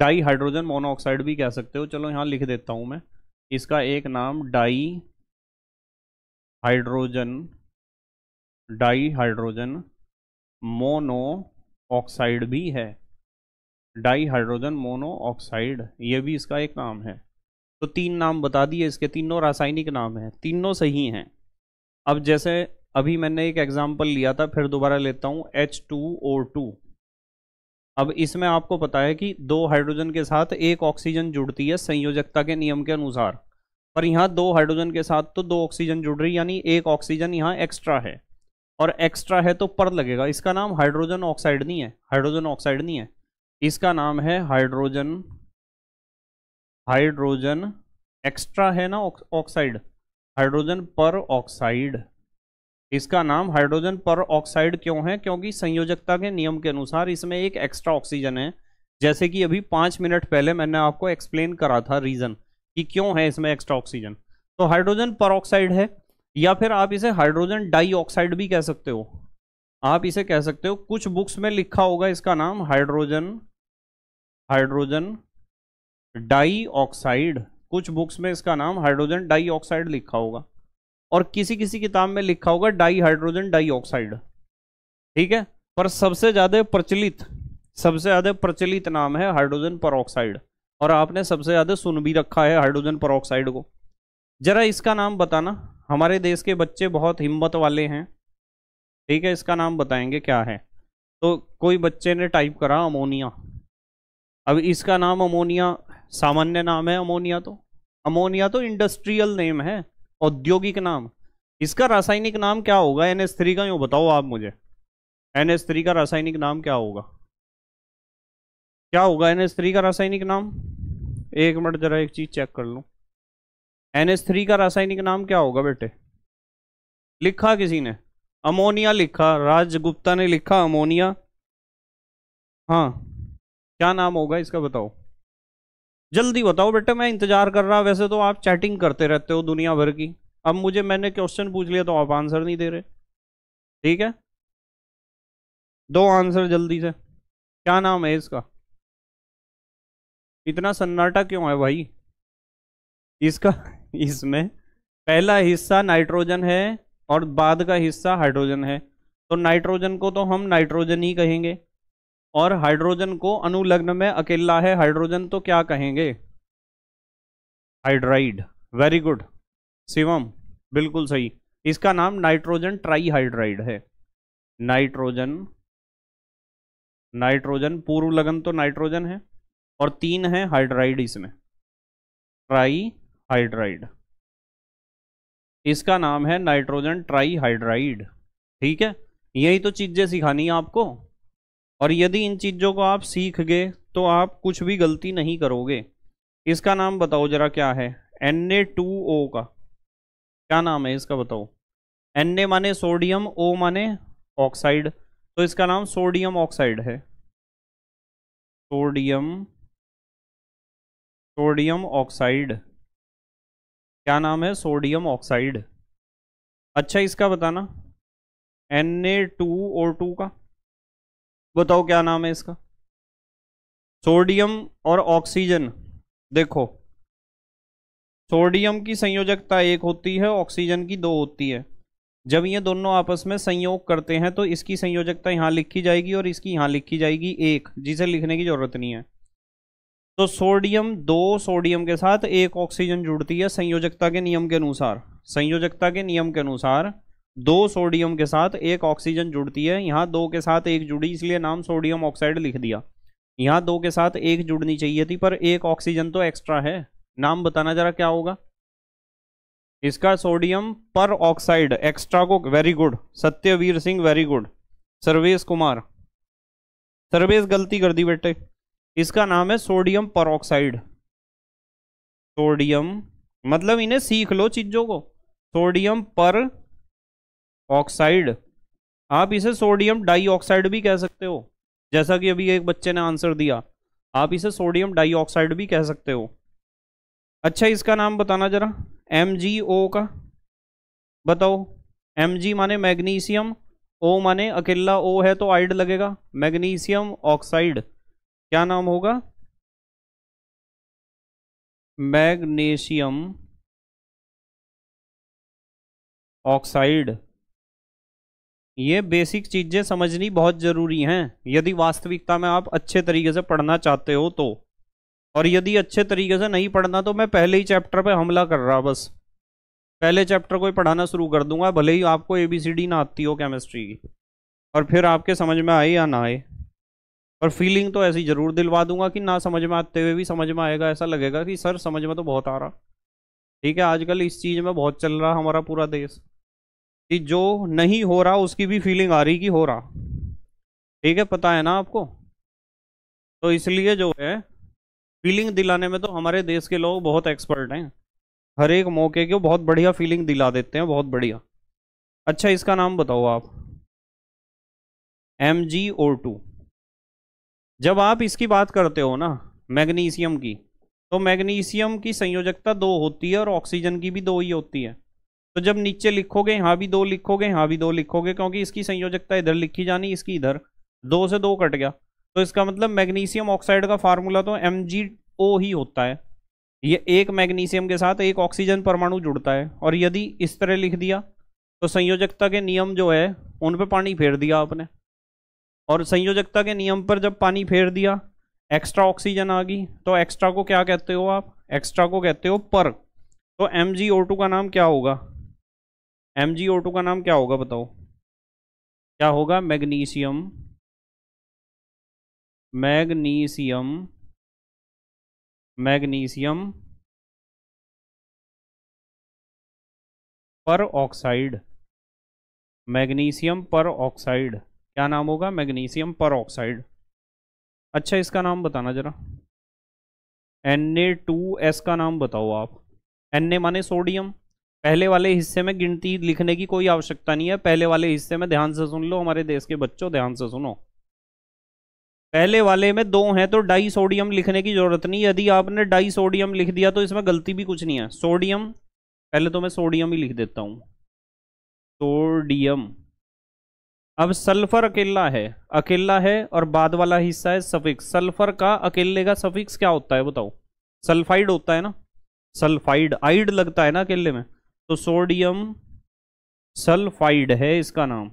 डाई हाइड्रोजन मोनोऑक्साइड भी कह सकते हो चलो यहां लिख देता हूं मैं इसका एक नाम di hydrogen di hydrogen mono oxide भी है डाई हाइड्रोजन मोनो ऑक्साइड यह भी इसका एक नाम है तो तीन नाम बता दिए इसके तीनों रासायनिक नाम हैं तीनों सही हैं अब जैसे अभी मैंने एक एग्जाम्पल लिया था फिर दोबारा लेता हूँ एच टू ओ टू अब इसमें आपको पता है कि दो हाइड्रोजन के साथ एक ऑक्सीजन जुड़ती है संयोजकता के नियम के अनुसार पर यहाँ दो हाइड्रोजन के साथ तो दो ऑक्सीजन जुड़ रही यानी एक ऑक्सीजन यहाँ एक्स्ट्रा है और एक्स्ट्रा है तो पर लगेगा इसका नाम हाइड्रोजन ऑक्साइड नहीं है हाइड्रोजन ऑक्साइड नहीं है इसका नाम है हाइड्रोजन हाइड्रोजन एक्स्ट्रा है ना ऑक्साइड हाइड्रोजन पर ऑक्साइड इसका नाम हाइड्रोजन पर ऑक्साइड क्यों है क्योंकि संयोजकता के नियम के अनुसार इसमें एक एक्स्ट्रा ऑक्सीजन है जैसे कि अभी पाँच मिनट पहले मैंने आपको एक्सप्लेन करा था रीज़न कि क्यों है इसमें एक्स्ट्रा ऑक्सीजन तो हाइड्रोजन पर है या फिर आप इसे हाइड्रोजन डाइऑक्साइड भी कह सकते हो आप इसे कह सकते हो कुछ बुक्स में लिखा होगा इसका नाम हाइड्रोजन हाइड्रोजन डाई ऑक्साइड कुछ बुक्स में इसका नाम हाइड्रोजन डाई ऑक्साइड लिखा होगा और किसी किसी किताब में लिखा होगा डाई हाइड्रोजन डाई ऑक्साइड ठीक है पर सबसे ज़्यादा प्रचलित सबसे ज़्यादा प्रचलित नाम है हाइड्रोजन पर और आपने सबसे ज़्यादा सुन भी रखा है हाइड्रोजन पर को जरा इसका नाम बताना हमारे देश के बच्चे बहुत हिम्मत वाले हैं ठीक है इसका नाम बताएंगे क्या है तो कोई बच्चे ने टाइप करा अमोनिया अब इसका नाम अमोनिया सामान्य नाम है अमोनिया तो अमोनिया तो इंडस्ट्रियल नेम है औद्योगिक नाम इसका रासायनिक नाम क्या होगा एन थ्री का यूँ बताओ आप मुझे एन थ्री का रासायनिक नाम क्या होगा क्या होगा एन एस थ्री का रासायनिक नाम एक मिनट जरा एक चीज चेक कर लू एन एस थ्री का रासायनिक नाम क्या होगा बेटे लिखा किसी ने अमोनिया लिखा राज गुप्ता ने लिखा अमोनिया हाँ क्या नाम होगा इसका बताओ जल्दी बताओ बेटे मैं इंतजार कर रहा वैसे तो आप चैटिंग करते रहते हो दुनिया भर की अब मुझे मैंने क्वेश्चन पूछ लिया तो आप आंसर नहीं दे रहे ठीक है दो आंसर जल्दी से क्या नाम है इसका इतना सन्नाटा क्यों है भाई इसका इसमें पहला हिस्सा नाइट्रोजन है और बाद का हिस्सा हाइड्रोजन है तो नाइट्रोजन को तो हम नाइट्रोजन ही कहेंगे और हाइड्रोजन को अनुलग्न में अकेला है हाइड्रोजन तो क्या कहेंगे हाइड्राइड वेरी गुड शिवम बिल्कुल सही इसका नाम नाइट्रोजन ट्राईहाइड्राइड है नाइट्रोजन नाइट्रोजन पूर्व लगन तो नाइट्रोजन है और तीन है हाइड्राइड इसमें ट्राई हाइड्राइड इसका नाम है नाइट्रोजन ट्राई हाइड्राइड ठीक है यही तो चीजें सिखानी है आपको और यदि इन चीज़ों को आप सीख गए तो आप कुछ भी गलती नहीं करोगे इसका नाम बताओ जरा क्या है एन ए टू ओ का क्या नाम है इसका बताओ एन ए माने सोडियम ओ माने ऑक्साइड तो इसका नाम सोडियम ऑक्साइड है सोडियम सोडियम ऑक्साइड क्या नाम है सोडियम ऑक्साइड अच्छा इसका बताना N A two O two का बताओ क्या नाम है इसका सोडियम और ऑक्सीजन देखो सोडियम की संयोजकता एक होती है ऑक्सीजन की दो होती है जब ये दोनों आपस में संयोग करते हैं तो इसकी संयोजकता यहां लिखी जाएगी और इसकी यहां लिखी जाएगी एक जिसे लिखने की जरूरत नहीं है तो सोडियम दो सोडियम के साथ एक ऑक्सीजन जुड़ती है संयोजकता के नियम के अनुसार संयोजकता के नियम के अनुसार दो सोडियम के साथ एक ऑक्सीजन जुड़ती है यहाँ दो के साथ एक जुड़ी इसलिए नाम सोडियम ऑक्साइड लिख दिया यहाँ दो के साथ एक जुड़नी चाहिए थी पर एक ऑक्सीजन तो एक्स्ट्रा है नाम बताना जरा क्या होगा इसका सोडियम पर ऑक्साइड एक्स्ट्रा को very good Satyaveer Singh very good Sarvesh Kumar Sarvesh गलती कर दी बेटे इसका नाम है सोडियम पर ऑक्साइड सोडियम मतलब इन्हें सीख लो चीजों को सोडियम पर ऑक्साइड आप इसे सोडियम डाइऑक्साइड भी कह सकते हो जैसा कि अभी एक बच्चे ने आंसर दिया आप इसे सोडियम डाइऑक्साइड भी कह सकते हो अच्छा इसका नाम बताना जरा एम जी ओ का बताओ एम जी माने मैग्नीशियम ओ माने अकेला ओ है तो आइड लगेगा मैग्नीशियम ऑक्साइड क्या नाम होगा मैग्नीशियम ऑक्साइड ये बेसिक चीज़ें समझनी बहुत ज़रूरी हैं यदि वास्तविकता में आप अच्छे तरीके से पढ़ना चाहते हो तो और यदि अच्छे तरीके से नहीं पढ़ना तो मैं पहले ही चैप्टर पे हमला कर रहा बस पहले चैप्टर को ही पढ़ाना शुरू कर दूंगा भले ही आपको ए बी सी डी ना आती हो केमिस्ट्री की और फिर आपके समझ में आए या ना आए और फीलिंग तो ऐसी ज़रूर दिलवा दूंगा कि ना समझ में आते हुए भी समझ में आएगा ऐसा लगेगा कि सर समझ में तो बहुत आ रहा ठीक है आजकल इस चीज़ में बहुत चल रहा हमारा पूरा देश कि जो नहीं हो रहा उसकी भी फीलिंग आ रही कि हो रहा ठीक है पता है ना आपको तो इसलिए जो है फीलिंग दिलाने में तो हमारे देश के लोग बहुत एक्सपर्ट हैं हर एक मौके के बहुत बढ़िया फीलिंग दिला देते हैं बहुत बढ़िया अच्छा इसका नाम बताओ आप एम जी ओ टू जब आप इसकी बात करते हो ना मैग्नीशियम की तो मैग्नीशियम की संयोजकता दो होती है और ऑक्सीजन की भी दो ही होती है तो जब नीचे लिखोगे यहाँ भी दो लिखोगे यहाँ भी दो लिखोगे क्योंकि इसकी संयोजकता इधर लिखी जानी इसकी इधर दो से दो कट गया तो इसका मतलब मैग्नीशियम ऑक्साइड का फार्मूला तो एम ही होता है ये एक मैग्नीशियम के साथ एक ऑक्सीजन परमाणु जुड़ता है और यदि इस तरह लिख दिया तो संयोजकता के नियम जो है उन पर पानी फेर दिया आपने और संयोजकता के नियम पर जब पानी फेर दिया एक्स्ट्रा ऑक्सीजन आ गई तो एक्स्ट्रा को क्या कहते हो आप एक्स्ट्रा को कहते हो पर तो एम का नाम क्या होगा एम जी ओ टू का नाम क्या होगा बताओ क्या होगा magnesium magnesium magnesium per oxide magnesium per oxide क्या नाम होगा मैग्नीशियम पर ऑक्साइड अच्छा इसका नाम बताना जरा एन ए टू एस का नाम बताओ आप एन ए माने सोडियम पहले वाले हिस्से में गिनती लिखने की कोई आवश्यकता नहीं है पहले वाले हिस्से में ध्यान से सुन लो हमारे देश के बच्चों ध्यान से सुनो पहले वाले में दो हैं तो डाई सोडियम लिखने की जरूरत नहीं यदि आपने डाई सोडियम लिख दिया तो इसमें गलती भी कुछ नहीं है सोडियम पहले तो मैं सोडियम ही लिख देता हूं सोडियम अब सल्फर अकेला है अकेला है और बाद वाला हिस्सा है सफिक्स सल्फर का अकेले का सफिक्स क्या होता है बताओ सल्फाइड होता है ना सल्फाइड आइड लगता है ना अकेले में तो सोडियम सल्फाइड है इसका नाम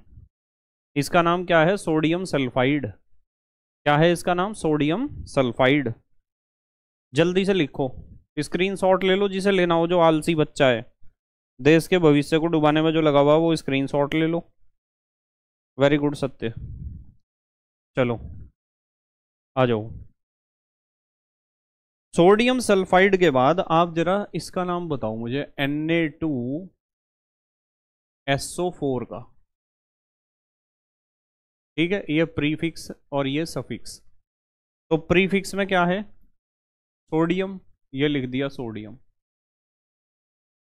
इसका नाम क्या है सोडियम सल्फाइड क्या है इसका नाम सोडियम सल्फाइड जल्दी से लिखो स्क्रीनशॉट ले लो जिसे लेना हो जो आलसी बच्चा है देश के भविष्य को डुबाने में जो लगा हुआ वो स्क्रीनशॉट ले लो वेरी गुड सत्य चलो आ जाओ सोडियम सल्फाइड के बाद आप जरा इसका नाम बताओ मुझे N A two S O four का ठीक है ये प्रीफिक्स और ये सफिक्स तो प्रीफिक्स में क्या है सोडियम ये लिख दिया सोडियम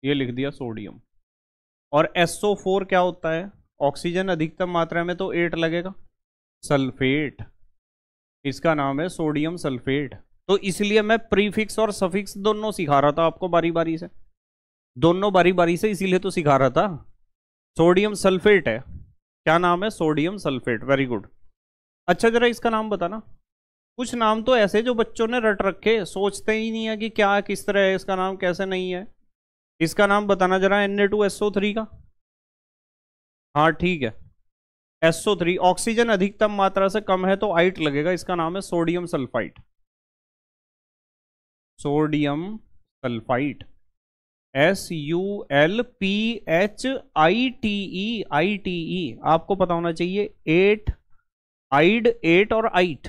ये लिख दिया सोडियम और एसओ फोर क्या होता है ऑक्सीजन अधिकतम मात्रा में तो एट लगेगा सल्फेट इसका नाम है सोडियम सल्फेट तो इसलिए मैं प्रीफिक्स और सफिक्स दोनों सिखा रहा था आपको बारी बारी से दोनों बारी बारी से इसीलिए तो सिखा रहा था सोडियम सल्फेट है क्या नाम है सोडियम सल्फेट वेरी गुड अच्छा जरा इसका नाम बताना कुछ नाम तो ऐसे जो बच्चों ने रट रखे सोचते ही नहीं है कि क्या किस तरह है इसका नाम कैसे नहीं है इसका नाम बताना जरा एन ए टू थ्री का हाँ ठीक है एसओ थ्री ऑक्सीजन अधिकतम मात्रा से कम है तो आइट लगेगा इसका नाम है sodium sulphite sodium sulphite S U L P H I T E I T E आपको पता होना चाहिए एट आइड एट और आइट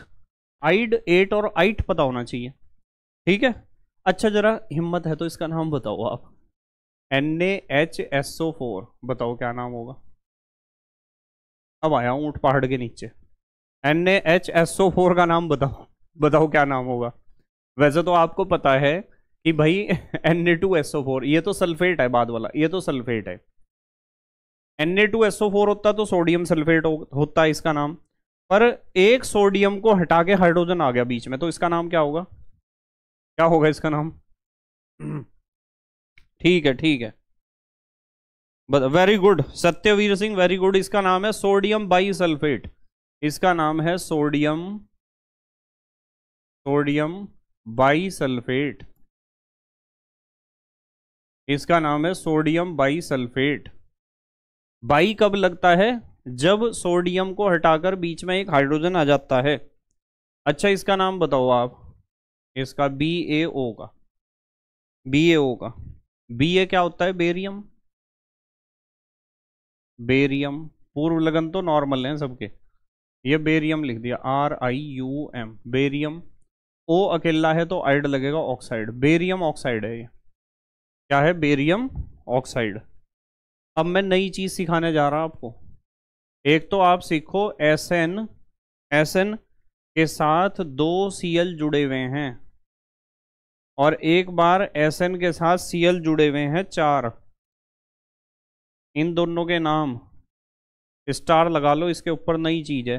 आइड एट और आइट पता होना चाहिए ठीक है अच्छा जरा हिम्मत है तो इसका नाम बताओ आप N H S O four बताओ क्या नाम होगा अब आया हूँ ऊँट पहाड़ के नीचे N H S O four का नाम बताओ बताओ क्या नाम होगा वैसे तो आपको पता है कि भाई N A two S O four ये तो सल्फेट है बाद वाला ये तो सल्फेट है N A two S O four होता तो सोडियम सल्फेट हो, होता है इसका नाम पर एक सोडियम को हटा के हाइड्रोजन आ गया बीच में तो इसका नाम क्या होगा क्या होगा इसका नाम ठीक है ठीक है very good Satyaveer Singh very good इसका नाम है सोडियम बाई सल्फेट इसका नाम है सोडियम सोडियम बाईसल्फेट इसका नाम है सोडियम बाईसल्फेट बाई कब लगता है जब सोडियम को हटाकर बीच में एक हाइड्रोजन आ जाता है अच्छा इसका नाम बताओ आप इसका बी ए ओ का बी ए ओ का बी ए क्या होता है बेरियम बेरियम पूर्व लगन तो नॉर्मल है सबके ये बेरियम लिख दिया R I U M barium O अकेला है तो आइड लगेगा ऑक्साइड बेरियम ऑक्साइड है ये क्या है बेरियम ऑक्साइड अब मैं नई चीज़ सिखाने जा रहा हूं आपको एक तो आप सीखो एस एन एस एन के साथ दो सी एल जुड़े हुए हैं और एक बार एस एन के साथ सी एल जुड़े हुए हैं चार इन दोनों के नाम स्टार लगा लो इसके ऊपर नई चीज़ है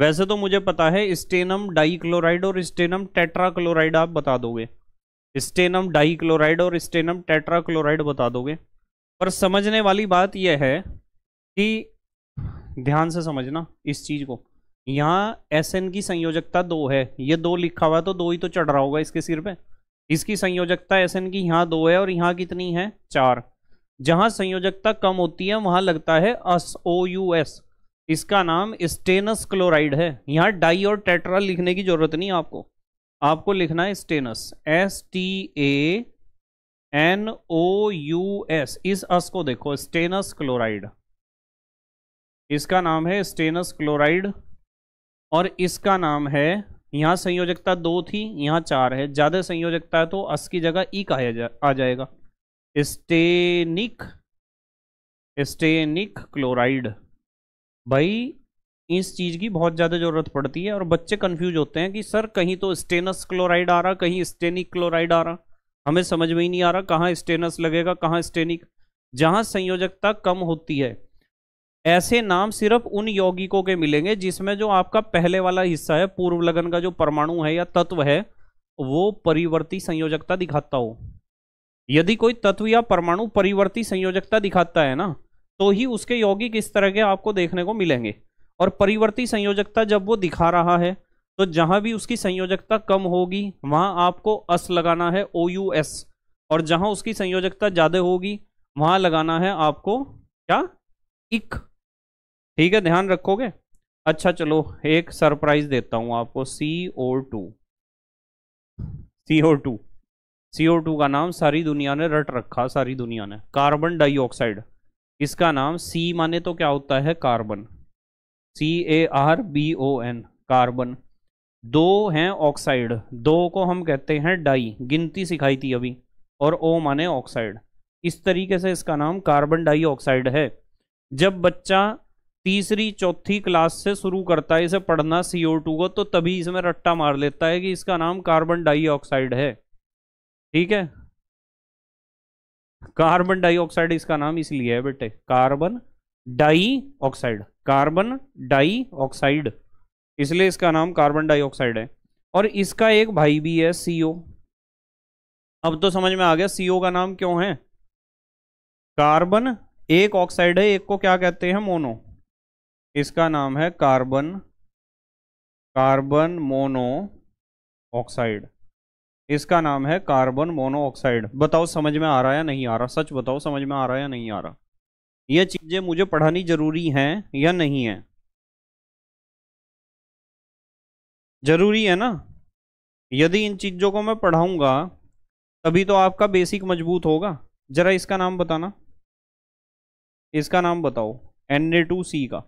वैसे तो मुझे पता है स्टेनम डाइक्लोराइड और स्टेनम टेट्राक्लोराइड आप बता दोगे स्टेनम डाईक्लोराइड और स्टेनम टेट्राक्लोराइड बता दोगे पर समझने वाली बात यह है कि ध्यान से समझना इस चीज़ को यहाँ एस एन की संयोजकता दो है ये दो लिखा हुआ है तो दो ही तो चढ़ रहा होगा इसके सिर पे इसकी संयोजकता एस एन की यहाँ दो है और यहाँ कितनी है चार जहाँ संयोजकता कम होती है वहाँ लगता है एस ओ यू एस इसका नाम स्टेनस क्लोराइड है यहाँ डाई और टेट्रा लिखने की जरूरत नहीं आपको आपको लिखना है stannous S T A N O U S इस अस को देखो स्टेनस क्लोराइड इसका नाम है स्टेनस क्लोराइड और इसका नाम है यहाँ संयोजकता दो थी यहाँ चार है ज़्यादा संयोजकता है तो अस की जगह ई e का जा, आ जाएगा स्टेनिक स्टेनिक क्लोराइड भाई इस चीज़ की बहुत ज़्यादा ज़रूरत पड़ती है और बच्चे कन्फ्यूज होते हैं कि सर कहीं तो स्टेनस क्लोराइड आ रहा कहीं स्टेनिक क्लोराइड आ रहा हमें समझ में ही नहीं आ रहा कहाँ स्टेनस लगेगा कहाँ स्टेनिक जहाँ संयोजकता कम होती है ऐसे नाम सिर्फ उन यौगिकों के मिलेंगे जिसमें जो आपका पहले वाला हिस्सा है पूर्व लगन का जो परमाणु है या तत्व है वो परिवर्ती संयोजकता दिखाता हो यदि कोई तत्व या परमाणु परिवर्ती संयोजकता दिखाता है ना तो ही उसके यौगिक इस तरह के आपको देखने को मिलेंगे और परिवर्ती संयोजकता जब वो दिखा रहा है तो जहां भी उसकी संयोजकता कम होगी वहां आपको अस लगाना है ओ यू एस और जहां उसकी संयोजकता ज्यादा होगी वहां लगाना है आपको क्या इक ठीक है ध्यान रखोगे अच्छा चलो एक सरप्राइज देता हूं आपको C O two C O two C O two का नाम सारी दुनिया ने रट रखा सारी दुनिया ने कार्बन डाइऑक्साइड इसका नाम सी माने तो क्या होता है carbon C A R B O N carbon दो हैं ऑक्साइड दो को हम कहते हैं डाई गिनती सिखाई थी अभी और ओ माने ऑक्साइड इस तरीके से इसका नाम कार्बन डाइऑक्साइड है जब बच्चा तीसरी चौथी क्लास से शुरू करता है इसे पढ़ना सी ओ टू को तो तभी इसमें रट्टा मार लेता है कि इसका नाम कार्बन डाइऑक्साइड है ठीक है कार्बन डाइऑक्साइड इसका नाम इसलिए है बेटे carbon dioxide carbon dioxide इसलिए इसका नाम कार्बन डाइऑक्साइड है और इसका एक भाई भी है सीओ अब तो समझ में आ गया सीओ का नाम क्यों है कार्बन एक ऑक्साइड है एक को क्या कहते हैं मोनो इसका नाम है कार्बन कार्बन मोनो ऑक्साइड इसका नाम है कार्बन मोनोऑक्साइड बताओ समझ में आ रहा या नहीं आ रहा सच बताओ समझ में आ रहा या नहीं आ रहा यह चीजें मुझे पढ़ानी जरूरी हैं या नहीं है जरूरी है ना यदि इन चीजों को मैं पढ़ाऊंगा तभी तो आपका बेसिक मजबूत होगा जरा इसका नाम बताना इसका नाम बताओ सी का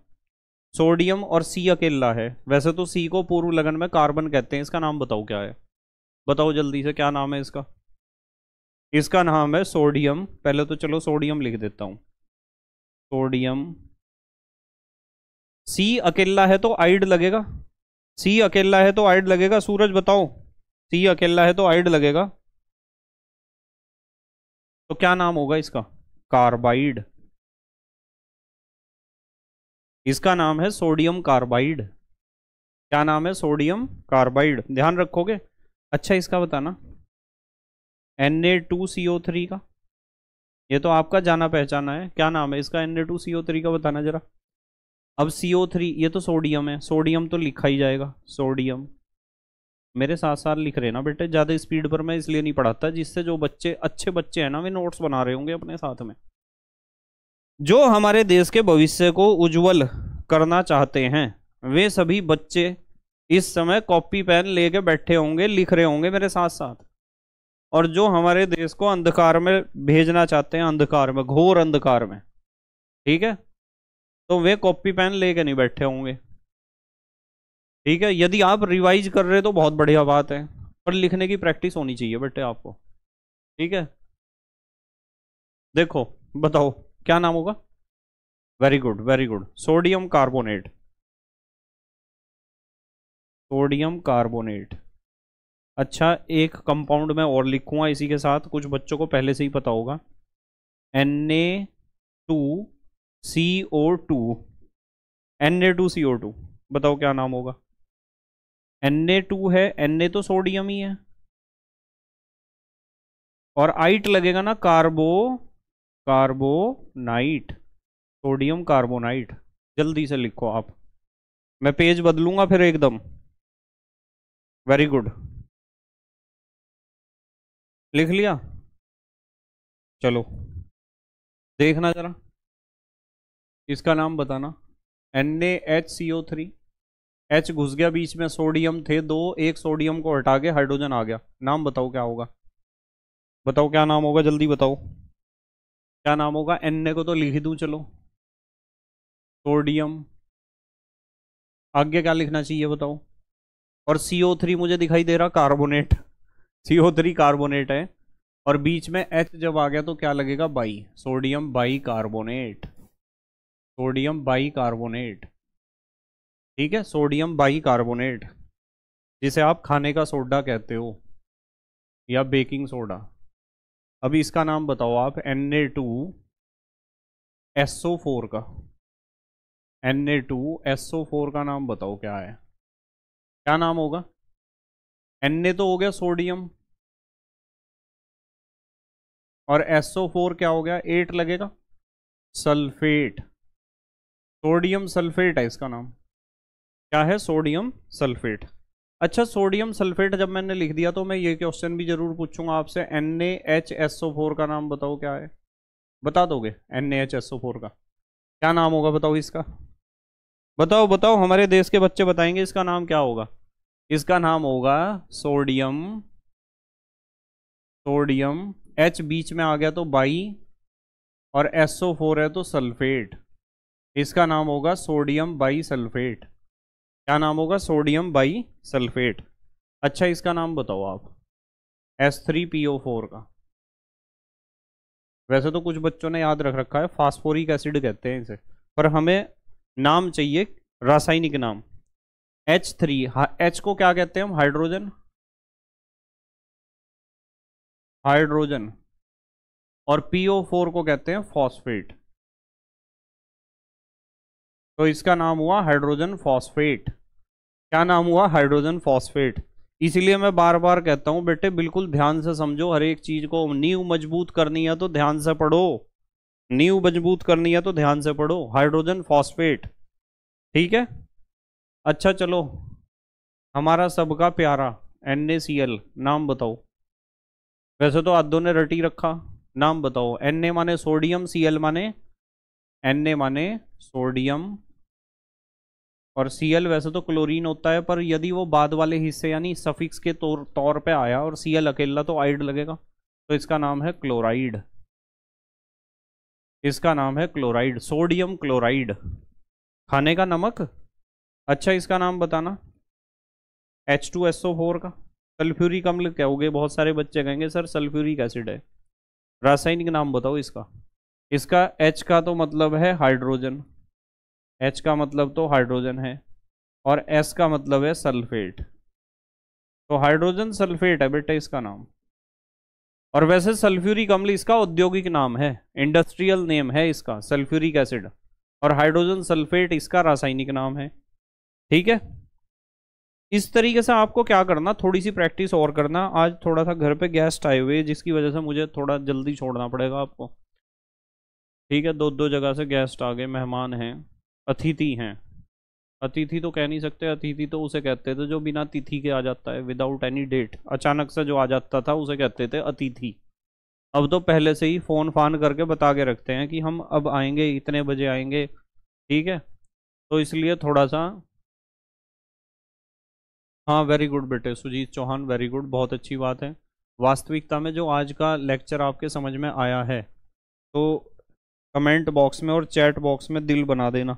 सोडियम और सी अकेला है वैसे तो सी को पूर्व लगन में कार्बन कहते हैं इसका नाम बताओ क्या है बताओ जल्दी से क्या नाम है इसका इसका नाम है सोडियम पहले तो चलो सोडियम लिख देता हूं सोडियम सी अकेला है तो आइड लगेगा सी अकेला है तो आइड लगेगा सूरज बताओ सी अकेला है तो आइड लगेगा तो क्या नाम होगा इसका कार्बाइड इसका नाम है सोडियम कार्बाइड क्या नाम है सोडियम कार्बाइड ध्यान रखोगे अच्छा इसका बताना N A two C O three का ये तो आपका जाना पहचाना है क्या नाम है इसका N A two C O three का बताना जरा अब सी ओ थ्री ये तो सोडियम है सोडियम तो लिखा ही जाएगा सोडियम मेरे साथ साथ लिख रहे ना बेटे ज़्यादा स्पीड पर मैं इसलिए नहीं पढ़ाता जिससे जो बच्चे अच्छे बच्चे हैं ना वे नोट्स बना रहे होंगे अपने साथ में जो हमारे देश के भविष्य को उज्ज्वल करना चाहते हैं वे सभी बच्चे इस समय कॉपी पेन लेके बैठे होंगे लिख रहे होंगे मेरे साथ साथ और जो हमारे देश को अंधकार में भेजना चाहते हैं अंधकार में घोर अंधकार में ठीक है तो वे कॉपी पेन लेके नहीं बैठे होंगे ठीक है यदि आप रिवाइज कर रहे तो बहुत बढ़िया बात है पर लिखने की प्रैक्टिस होनी चाहिए बेटे आपको ठीक है देखो बताओ क्या नाम होगा very good very good sodium carbonate sodium carbonate अच्छा एक कंपाउंड मैं और लिखूंगा इसी के साथ कुछ बच्चों को पहले से ही पता होगा N A two C O two N A two C O two बताओ क्या नाम होगा एन ए टू है एन ए तो सोडियम ही है और आइट लगेगा ना कार्बो कार्बोनाइट सोडियम कार्बोनाइट जल्दी से लिखो आप मैं पेज बदलूंगा फिर एकदम वेरी गुड लिख लिया चलो देखना जरा इसका नाम बताना N A H C O three H घुस गया बीच में सोडियम थे दो एक सोडियम को हटा के हाइड्रोजन आ गया नाम बताओ क्या होगा बताओ क्या नाम होगा जल्दी बताओ क्या नाम होगा एन ए को तो लिख दूं चलो सोडियम आगे क्या लिखना चाहिए बताओ और CO3 मुझे दिखाई दे रहा कार्बोनेट CO3 कार्बोनेट है और बीच में H जब आ गया तो क्या लगेगा bi sodium bicarbonate sodium bicarbonate ठीक है सोडियम बाई कार्बोनेट जिसे आप खाने का सोडा कहते हो या बेकिंग सोडा अभी इसका नाम बताओ आप N A two S O four का N A two S O four का नाम बताओ क्या है क्या नाम होगा एन ए तो हो गया सोडियम और एसओ फोर क्या हो गया एट लगेगा सल्फेट सोडियम सल्फेट है इसका नाम क्या है सोडियम सल्फेट अच्छा सोडियम सल्फेट जब मैंने लिख दिया तो मैं ये क्वेश्चन भी जरूर पूछूंगा आपसे N A H S O four का नाम बताओ क्या है बता दोगे N A H S O four का क्या नाम होगा बताओ इसका बताओ बताओ हमारे देश के बच्चे बताएंगे इसका नाम क्या होगा इसका नाम होगा सोडियम सोडियम एच बीच में आ गया तो बाई और एसओ फोर है तो सल्फेट इसका नाम होगा सोडियम बाई सल्फेट क्या नाम होगा सोडियम बाई सल्फेट अच्छा इसका नाम बताओ आप S three P O four का वैसे तो कुछ बच्चों ने याद रख रखा है फास्फोरिक एसिड कहते हैं इसे पर हमें नाम चाहिए रासायनिक नाम एच थ्री एच को क्या कहते हैं हम हाइड्रोजन हाइड्रोजन और पीओ फोर को कहते हैं फॉस्फेट तो इसका नाम हुआ हाइड्रोजन फॉस्फेट क्या नाम हुआ हाइड्रोजन फॉस्फेट इसलिए मैं बार बार कहता हूं बेटे बिल्कुल ध्यान से समझो हर एक चीज को नींव मजबूत करनी है तो ध्यान से पढ़ो नींव मजबूत करनी है तो ध्यान से पढ़ो हाइड्रोजन फॉस्फेट ठीक है अच्छा चलो हमारा सबका प्यारा एन नाम बताओ वैसे तो आदो ने रटी रखा नाम बताओ एन माने सोडियम सी माने एन माने सोडियम और सी वैसे तो क्लोरीन होता है पर यदि वो बाद वाले हिस्से यानी सफिक्स के तौर तौर पे आया और सी अकेला तो आइड लगेगा तो इसका नाम है क्लोराइड इसका नाम है क्लोराइड सोडियम क्लोराइड खाने का नमक अच्छा इसका नाम बताना H two S O four का सल्फ्यूरिक अम्ल कहोगे बहुत सारे बच्चे कहेंगे सर सल्फ्यूरिक एसिड है रासायनिक नाम बताओ इसका इसका एच का तो मतलब है हाइड्रोजन एच का मतलब तो हाइड्रोजन है और एस का मतलब है सल्फेट तो हाइड्रोजन सल्फेट है बेटा इसका नाम और वैसे सल्फ्यूरिक अम्ल इसका औद्योगिक नाम है इंडस्ट्रियल नेम है इसका सल्फ्यूरिक एसिड और हाइड्रोजन सल्फेट इसका रासायनिक नाम है ठीक है इस तरीके से आपको क्या करना थोड़ी सी प्रैक्टिस और करना आज थोड़ा सा घर पे गेस्ट आए हुए जिसकी वजह से मुझे थोड़ा जल्दी छोड़ना पड़ेगा आपको ठीक है दो दो जगह से गेस्ट आ गए मेहमान हैं अतिथि हैं अतिथि तो कह नहीं सकते अतिथि तो उसे कहते थे जो बिना तिथि के आ जाता है विदाउट एनी डेट अचानक से जो आ जाता था उसे कहते थे अतिथि अब तो पहले से ही फ़ोन फान करके बता के रखते हैं कि हम अब आएंगे इतने बजे आएंगे ठीक है तो इसलिए थोड़ा सा हाँ वेरी गुड बेटे सुजीत चौहान वेरी गुड बहुत अच्छी बात है वास्तविकता में जो आज का लेक्चर आपके समझ में आया है तो कमेंट बॉक्स में और चैट बॉक्स में दिल बना देना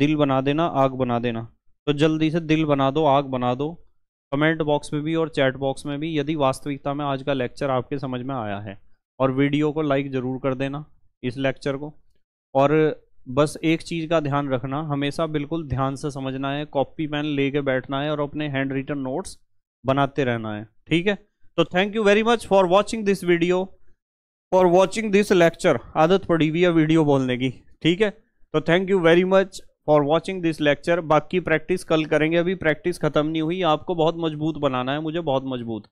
दिल बना देना आग बना देना तो जल्दी से दिल बना दो आग बना दो कमेंट बॉक्स में भी और चैट बॉक्स में भी यदि वास्तविकता में आज का लेक्चर आपके समझ में आया है और वीडियो को लाइक ज़रूर कर देना इस लेक्चर को और बस एक चीज़ का ध्यान रखना हमेशा बिल्कुल ध्यान से समझना है कॉपी पेन ले कर बैठना है और अपने हैंड रिटन नोट्स बनाते रहना है ठीक है तो thank you very much for watching this video for watching this lecture आदत पड़ी हुई है वीडियो बोलने की ठीक है तो thank you very much for watching this lecture बाकी प्रैक्टिस कल करेंगे अभी प्रैक्टिस खत्म नहीं हुई आपको बहुत मजबूत बनाना है मुझे बहुत मजबूत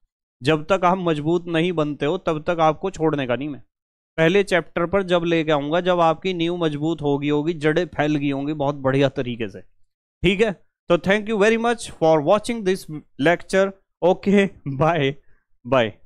जब तक आप मजबूत नहीं बनते हो तब तक आपको छोड़ने का नहीं मैं पहले चैप्टर पर जब लेके आऊँगा जब आपकी नींव मजबूत होगी होगी जड़ें फैल गई होंगी बहुत बढ़िया तरीके से ठीक है तो thank you very much for watching this lecture okay bye bye